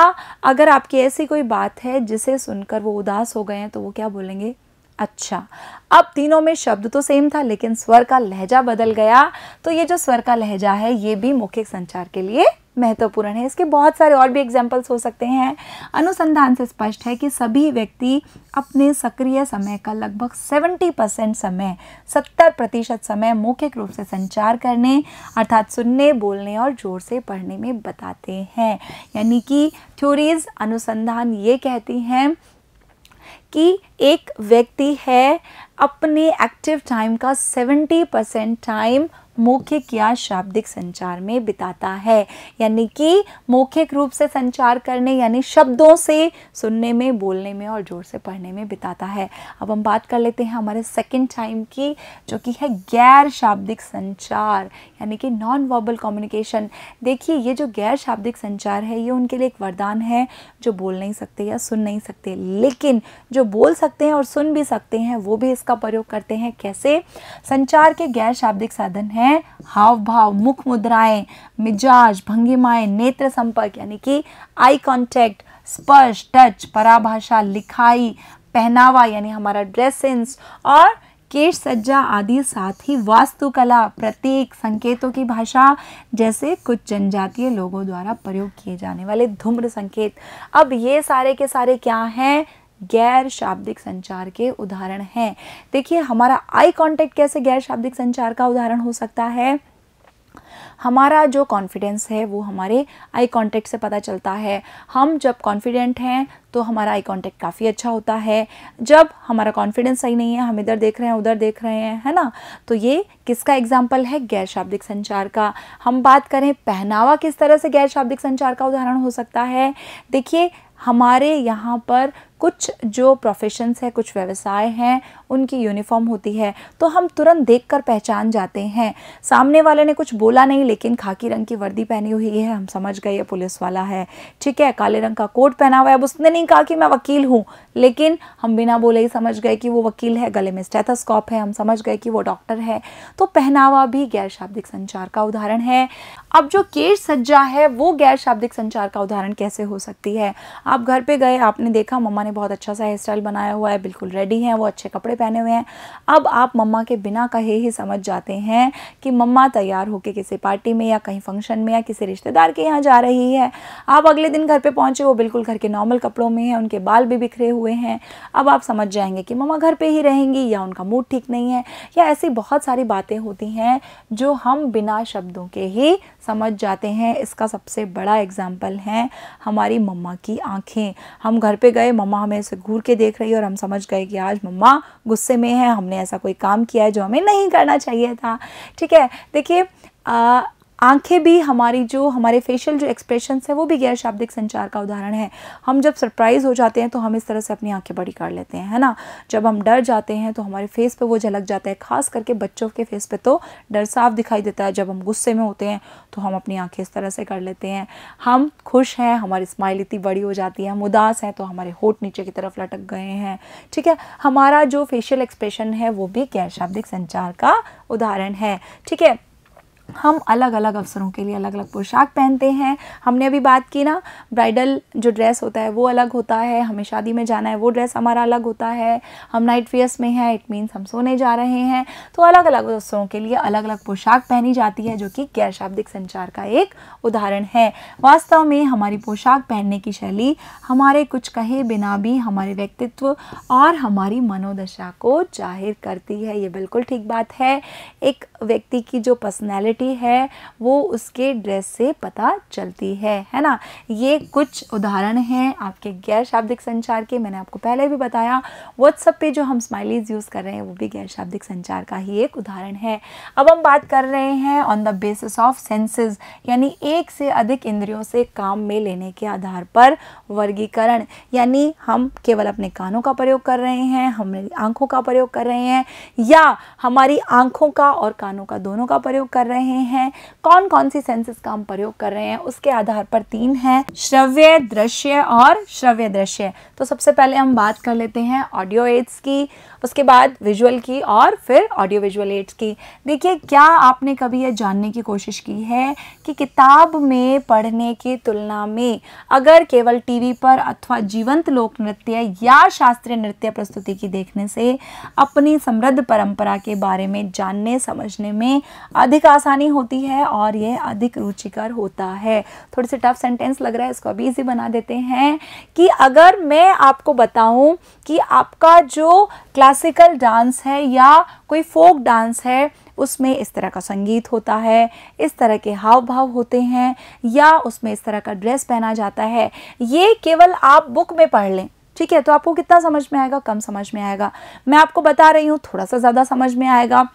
अगर आपकी ऐसी कोई बात है जिसे सुनकर वो उदास हो गए हैं तो वो क्या बोलेंगे अच्छा अब तीनों में शब्द तो सेम था लेकिन स्वर का लहजा बदल गया तो ये जो स्वर का लहजा है ये भी मौखिक संचार के लिए महत्वपूर्ण है इसके बहुत सारे और भी एग्जाम्पल्स हो सकते हैं अनुसंधान से स्पष्ट है कि सभी व्यक्ति अपने सक्रिय समय का लगभग 70 परसेंट समय 70 प्रतिशत समय मौखिक रूप से संचार करने अर्थात सुनने बोलने और जोर से पढ़ने में बताते हैं यानी कि थ्योरीज अनुसंधान ये कहती हैं कि एक व्यक्ति है अपने एक्टिव टाइम का 70 परसेंट टाइम मौखिक या शाब्दिक संचार में बिताता है यानी कि मौखिक रूप से संचार करने यानी शब्दों से सुनने में बोलने में और जोर से पढ़ने में बिताता है अब हम बात कर लेते हैं हमारे सेकंड टाइम की जो कि है गैर शाब्दिक संचार यानी कि नॉन वर्बल कम्युनिकेशन देखिए ये जो गैर शाब्दिक संचार है ये उनके लिए एक वरदान है जो बोल नहीं सकते या सुन नहीं सकते लेकिन जो बोल सकते हैं और सुन भी सकते हैं वो भी इसका प्रयोग करते हैं कैसे संचार के गैर शाब्दिक साधन है हैं हाव भाव मुख मुद्राएं मिजाज भंगिमाएं नेत्र संपर्क यानी कि आई कांटेक्ट स्पर्श टच पराभाषा लिखाई पहनावा यानी हमारा ड्रेस सेंस और केश सज्जा आदि साथ ही वास्तुकला प्रतीक संकेतों की भाषा जैसे कुछ जनजातीय लोगों द्वारा प्रयोग किए जाने वाले धूम्र संकेत अब ये सारे के सारे क्या हैं गैर शाब्दिक संचार के उदाहरण हैं देखिए हमारा आई कांटेक्ट कैसे गैर शाब्दिक संचार का उदाहरण हो सकता है हमारा जो कॉन्फिडेंस है वो हमारे आई कांटेक्ट से पता चलता है हम जब कॉन्फिडेंट हैं तो हमारा आई कांटेक्ट काफ़ी अच्छा होता है जब हमारा कॉन्फिडेंस सही नहीं है हम इधर देख रहे हैं उधर देख रहे हैं है ना तो ये किसका एग्जाम्पल है गैर शाब्दिक संचार का हम बात करें पहनावा किस तरह से गैर शाब्दिक संचार का उदाहरण हो सकता है देखिए हमारे यहाँ पर कुछ जो प्रोफेशंस है कुछ व्यवसाय हैं उनकी यूनिफॉर्म होती है तो हम तुरंत देख कर पहचान जाते हैं सामने वाले ने कुछ बोला नहीं लेकिन खाकी रंग की वर्दी पहनी हुई है हम समझ गए ये पुलिस वाला है ठीक है काले रंग का कोट पहना हुआ है अब उसने नहीं कहा कि मैं वकील हूँ लेकिन हम बिना बोले ही समझ गए कि वो वकील है गले में स्टेथोस्कोप है हम समझ गए कि वो डॉक्टर है तो पहनावा भी गैर शाब्दिक संचार का उदाहरण है अब जो केश सज्जा है वो गैर शाब्दिक संचार का उदाहरण कैसे हो सकती है आप घर पे गए आपने देखा मम्मा ने बहुत अच्छा सा हेयर स्टाइल बनाया हुआ है बिल्कुल रेडी हैं वो अच्छे कपड़े पहने हुए हैं अब आप मम्मा के बिना कहे ही समझ जाते हैं कि मम्मा तैयार होकर किसी पार्टी में या कहीं फंक्शन में या किसी रिश्तेदार के यहाँ जा रही है आप अगले दिन घर पर पहुँचे वो बिल्कुल घर के नॉर्मल कपड़ों में हैं उनके बाल भी बिखरे हुए हैं अब आप समझ जाएंगे कि मम्मा घर पर ही रहेंगी या उनका मूड ठीक नहीं है या ऐसी बहुत सारी बातें होती हैं जो हम बिना शब्दों के ही समझ जाते हैं इसका सबसे बड़ा एग्ज़ाम्पल है हमारी मम्मा की आँखें हम घर पे गए मम्मा हमें उसे घूर के देख रही है और हम समझ गए कि आज मम्मा गुस्से में है हमने ऐसा कोई काम किया है जो हमें नहीं करना चाहिए था ठीक है देखिए आंखें भी हमारी जो हमारे फेशियल जो एक्सप्रेशन है वो भी गैर शाब्दिक संचार का उदाहरण है हम जब सरप्राइज़ हो जाते हैं तो हम इस तरह से अपनी आंखें बड़ी कर लेते हैं है ना जब हम डर जाते हैं तो हमारे फेस पे वो झलक जाता है खास करके बच्चों के फेस पे तो डर साफ दिखाई देता है जब हम गुस्से में होते हैं तो हम अपनी आंखें इस तरह से कर लेते हैं हम खुश हैं हमारी स्माइल इतनी बड़ी हो जाती है हम उदास हैं तो हमारे होठ नीचे की तरफ लटक गए हैं ठीक है हमारा जो फेशियल एक्सप्रेशन है वो भी गैर शाब्दिक संचार का उदाहरण है ठीक है हम अलग अलग अवसरों के लिए अलग अलग पोशाक पहनते हैं हमने अभी बात की ना ब्राइडल जो ड्रेस होता है वो अलग होता है हमें शादी में जाना है वो ड्रेस हमारा अलग होता है हम नाइट फेयर्स में हैं इट मीन्स हम सोने जा रहे हैं तो अलग अलग अवसरों के लिए अलग अलग पोशाक पहनी जाती है जो कि गैर शाब्दिक संचार का एक उदाहरण है वास्तव में हमारी पोशाक पहनने की शैली हमारे कुछ कहे बिना भी हमारे व्यक्तित्व और हमारी मनोदशा को जाहिर करती है ये बिल्कुल ठीक बात है एक व्यक्ति की जो पर्सनैलिटी पर्सनैलिटी है वो उसके ड्रेस से पता चलती है है ना ये कुछ उदाहरण हैं आपके गैर शाब्दिक संचार के मैंने आपको पहले भी बताया व्हाट्सअप पे जो हम स्माइलीज यूज़ कर रहे हैं वो भी गैर शाब्दिक संचार का ही एक उदाहरण है अब हम बात कर रहे हैं on the basis of senses यानी एक से अधिक इंद्रियों से काम में लेने के आधार पर वर्गीकरण यानी हम केवल अपने कानों का प्रयोग कर रहे हैं हमारी आंखों का प्रयोग कर रहे हैं या हमारी आंखों का और कानों का दोनों का प्रयोग कर रहे हैं रहे हैं कौन कौन सी सेंसेस का हम प्रयोग कर रहे हैं उसके आधार पर तीन है श्रव्य दृश्य और श्रव्य दृश्य तो सबसे पहले हम बात कर लेते हैं ऑडियो एड्स की उसके बाद विजुअल की और फिर ऑडियो विजुअल एड्स की देखिए क्या आपने कभी ये जानने की कोशिश की है कि किताब में पढ़ने की तुलना में अगर केवल टीवी पर अथवा जीवंत लोक नृत्य या शास्त्रीय नृत्य प्रस्तुति की देखने से अपनी समृद्ध परंपरा के बारे में जानने समझने में अधिक आसानी होती है और यह अधिक रुचिकर होता है थोड़े से टफ सेंटेंस लग रहा है इसको अभी इजी बना देते हैं कि अगर मैं आपको बताऊं कि आपका जो क्लासिकल डांस है या कोई फोक डांस है उसमें इस तरह का संगीत होता है इस तरह के हाव भाव होते हैं या उसमें इस तरह का ड्रेस पहना जाता है ये केवल आप बुक में पढ़ लें ठीक है तो आपको कितना समझ में आएगा कम समझ में आएगा मैं आपको बता रही हूँ थोड़ा सा ज़्यादा समझ में आएगा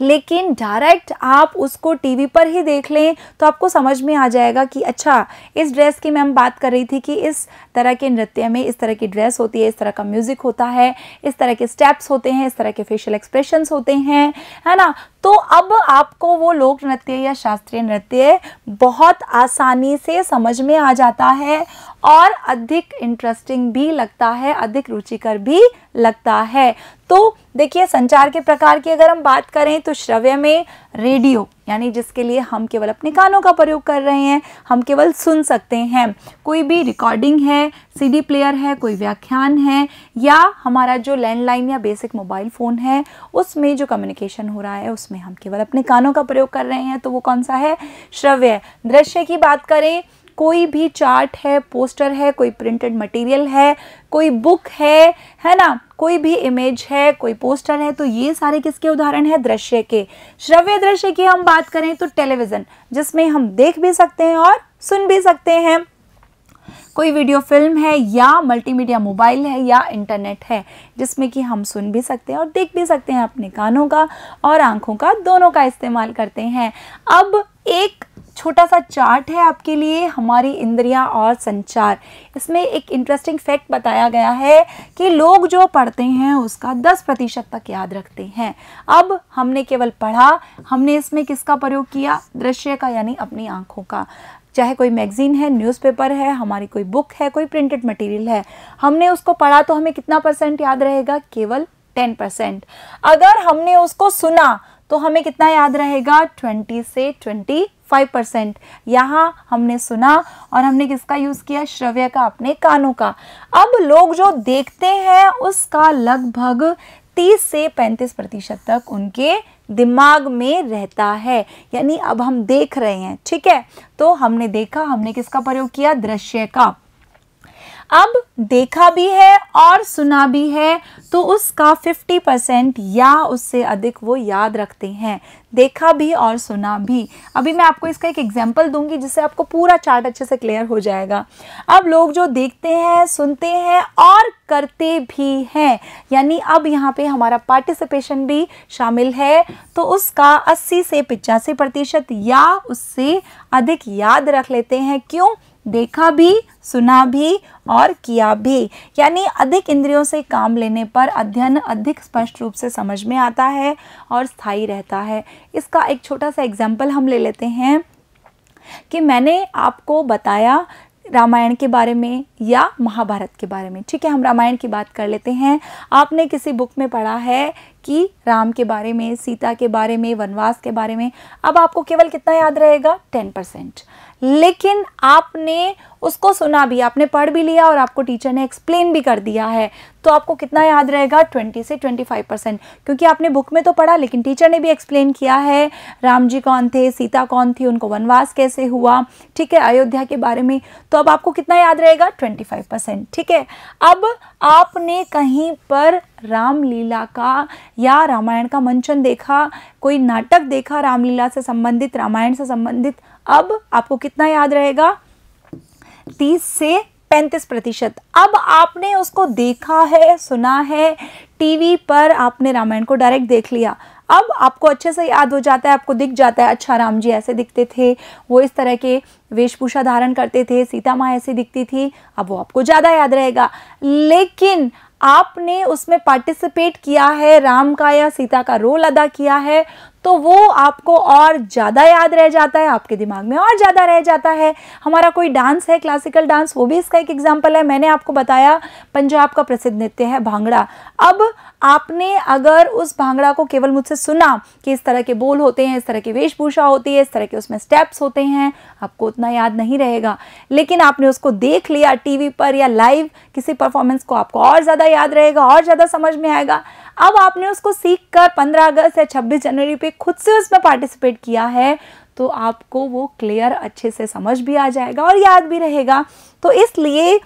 लेकिन डायरेक्ट आप उसको टीवी पर ही देख लें तो आपको समझ में आ जाएगा कि अच्छा इस ड्रेस की मैम बात कर रही थी कि इस तरह के नृत्य में इस तरह की ड्रेस होती है इस तरह का म्यूज़िक होता है इस तरह के स्टेप्स होते हैं इस तरह के फेशियल एक्सप्रेशंस होते हैं है ना तो अब आपको वो लोक नृत्य या शास्त्रीय नृत्य बहुत आसानी से समझ में आ जाता है और अधिक इंटरेस्टिंग भी लगता है अधिक रुचिकर भी लगता है तो देखिए संचार के प्रकार की अगर हम बात करें तो श्रव्य में रेडियो यानी जिसके लिए हम केवल अपने कानों का प्रयोग कर रहे हैं हम केवल सुन सकते हैं कोई भी रिकॉर्डिंग है सीडी प्लेयर है कोई व्याख्यान है या हमारा जो लैंडलाइन या बेसिक मोबाइल फ़ोन है उसमें जो कम्युनिकेशन हो रहा है उसमें हम केवल अपने कानों का प्रयोग कर रहे हैं तो वो कौन सा है श्रव्य दृश्य की बात करें कोई भी चार्ट है पोस्टर है कोई प्रिंटेड मटेरियल है कोई बुक है है ना कोई भी इमेज है कोई पोस्टर है तो ये सारे किसके उदाहरण है दृश्य के श्रव्य दृश्य की हम बात करें तो टेलीविज़न जिसमें हम देख भी सकते हैं और सुन भी सकते हैं कोई वीडियो फिल्म है या मल्टीमीडिया मोबाइल है या इंटरनेट है जिसमें कि हम सुन भी सकते हैं और देख भी सकते हैं अपने कानों का और आंखों का दोनों का इस्तेमाल करते हैं अब एक छोटा सा चार्ट है आपके लिए हमारी इंद्रियां और संचार इसमें एक इंटरेस्टिंग फैक्ट बताया गया है कि लोग जो पढ़ते हैं उसका 10 प्रतिशत तक याद रखते हैं अब हमने केवल पढ़ा हमने इसमें किसका प्रयोग किया दृश्य का यानी अपनी आँखों का चाहे कोई मैगज़ीन है न्यूज़पेपर है हमारी कोई बुक है कोई प्रिंटेड मटेरियल है हमने उसको पढ़ा तो हमें कितना परसेंट याद रहेगा केवल टेन परसेंट अगर हमने उसको सुना तो हमें कितना याद रहेगा 20 से 25 परसेंट यहाँ हमने सुना और हमने किसका यूज़ किया श्रव्य का अपने कानों का अब लोग जो देखते हैं उसका लगभग 30 से 35 प्रतिशत तक उनके दिमाग में रहता है यानी अब हम देख रहे हैं ठीक है तो हमने देखा हमने किसका प्रयोग किया दृश्य का अब देखा भी है और सुना भी है तो उसका 50 परसेंट या उससे अधिक वो याद रखते हैं देखा भी और सुना भी अभी मैं आपको इसका एक एग्जाम्पल दूंगी जिससे आपको पूरा चार्ट अच्छे से क्लियर हो जाएगा अब लोग जो देखते हैं सुनते हैं और करते भी हैं यानी अब यहाँ पे हमारा पार्टिसिपेशन भी शामिल है तो उसका 80 से पिचासी प्रतिशत या उससे अधिक याद रख लेते हैं क्यों देखा भी सुना भी और किया भी यानी अधिक इंद्रियों से काम लेने पर अध्ययन अधिक स्पष्ट रूप से समझ में आता है और स्थायी रहता है इसका एक छोटा सा एग्जाम्पल हम ले लेते हैं कि मैंने आपको बताया रामायण के बारे में या महाभारत के बारे में ठीक है हम रामायण की बात कर लेते हैं आपने किसी बुक में पढ़ा है कि राम के बारे में सीता के बारे में वनवास के बारे में अब आपको केवल कितना याद रहेगा टेन परसेंट लेकिन आपने उसको सुना भी आपने पढ़ भी लिया और आपको टीचर ने एक्सप्लेन भी कर दिया है तो आपको कितना याद रहेगा 20 से 25 परसेंट क्योंकि आपने बुक में तो पढ़ा लेकिन टीचर ने भी एक्सप्लेन किया है राम जी कौन थे सीता कौन थी उनको वनवास कैसे हुआ ठीक है अयोध्या के बारे में तो अब आपको कितना याद रहेगा 25 परसेंट ठीक है अब आपने कहीं पर रामलीला का या रामायण का मंचन देखा कोई नाटक देखा रामलीला से संबंधित रामायण से संबंधित अब आपको कितना याद रहेगा तीस से पैंतीस प्रतिशत अब आपने उसको देखा है सुना है टीवी पर आपने रामायण को डायरेक्ट देख लिया अब आपको अच्छे से याद हो जाता है आपको दिख जाता है अच्छा राम जी ऐसे दिखते थे वो इस तरह के वेशभूषा धारण करते थे सीता माँ ऐसी दिखती थी अब वो आपको ज़्यादा याद रहेगा लेकिन आपने उसमें पार्टिसिपेट किया है राम का या सीता का रोल अदा किया है तो वो आपको और ज़्यादा याद रह जाता है आपके दिमाग में और ज़्यादा रह जाता है हमारा कोई डांस है क्लासिकल डांस वो भी इसका एक एग्जाम्पल है मैंने आपको बताया पंजाब का प्रसिद्ध नृत्य है भांगड़ा अब आपने अगर उस भांगड़ा को केवल मुझसे सुना कि इस तरह के बोल होते हैं इस तरह की वेशभूषा होती है इस तरह के उसमें स्टेप्स होते हैं आपको उतना याद नहीं रहेगा लेकिन आपने उसको देख लिया टीवी पर या लाइव किसी परफॉर्मेंस को आपको और ज़्यादा याद रहेगा और ज़्यादा समझ में आएगा अब आपने उसको सीख कर पंद्रह अगस्त या छब्बीस जनवरी पर खुद से उसमें पार्टिसिपेट किया है तो आपको वो क्लियर अच्छे से समझ भी आ जाएगा और याद भी रहेगा तो इसलिए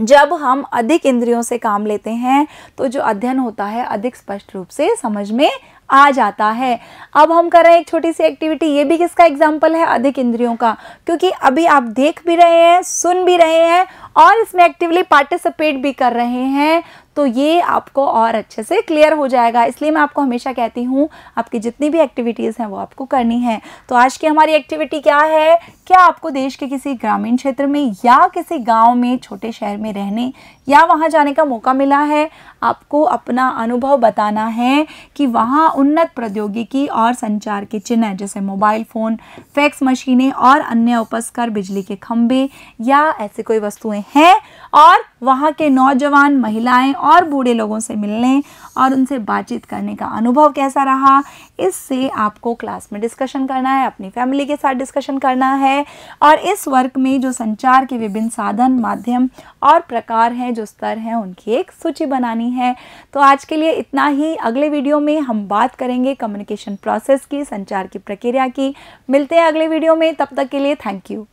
जब हम अधिक इंद्रियों से काम लेते हैं तो जो अध्ययन होता है अधिक स्पष्ट रूप से समझ में आ जाता है अब हम कर रहे हैं एक छोटी सी एक्टिविटी ये भी किसका एग्जाम्पल है अधिक इंद्रियों का क्योंकि अभी आप देख भी रहे हैं सुन भी रहे हैं और इसमें एक्टिवली पार्टिसिपेट भी कर रहे हैं तो ये आपको और अच्छे से क्लियर हो जाएगा इसलिए मैं आपको हमेशा कहती हूँ आपकी जितनी भी एक्टिविटीज़ हैं वो आपको करनी है तो आज की हमारी एक्टिविटी क्या है क्या आपको देश के किसी ग्रामीण क्षेत्र में या किसी गांव में छोटे शहर में रहने या वहाँ जाने का मौका मिला है आपको अपना अनुभव बताना है कि वहाँ उन्नत प्रौद्योगिकी और संचार के चिन्ह जैसे मोबाइल फ़ोन फैक्स मशीनें और अन्य उपस्कर बिजली के खंभे या ऐसी कोई वस्तुएँ हैं और वहाँ के नौजवान महिलाएं और बूढ़े लोगों से मिलने और उनसे बातचीत करने का अनुभव कैसा रहा इससे आपको क्लास में डिस्कशन करना है अपनी फैमिली के साथ डिस्कशन करना है और इस वर्क में जो संचार के विभिन्न साधन माध्यम और प्रकार हैं जो स्तर हैं उनकी एक सूची बनानी है तो आज के लिए इतना ही अगले वीडियो में हम बात करेंगे कम्युनिकेशन प्रोसेस की संचार की प्रक्रिया की मिलते हैं अगले वीडियो में तब तक के लिए थैंक यू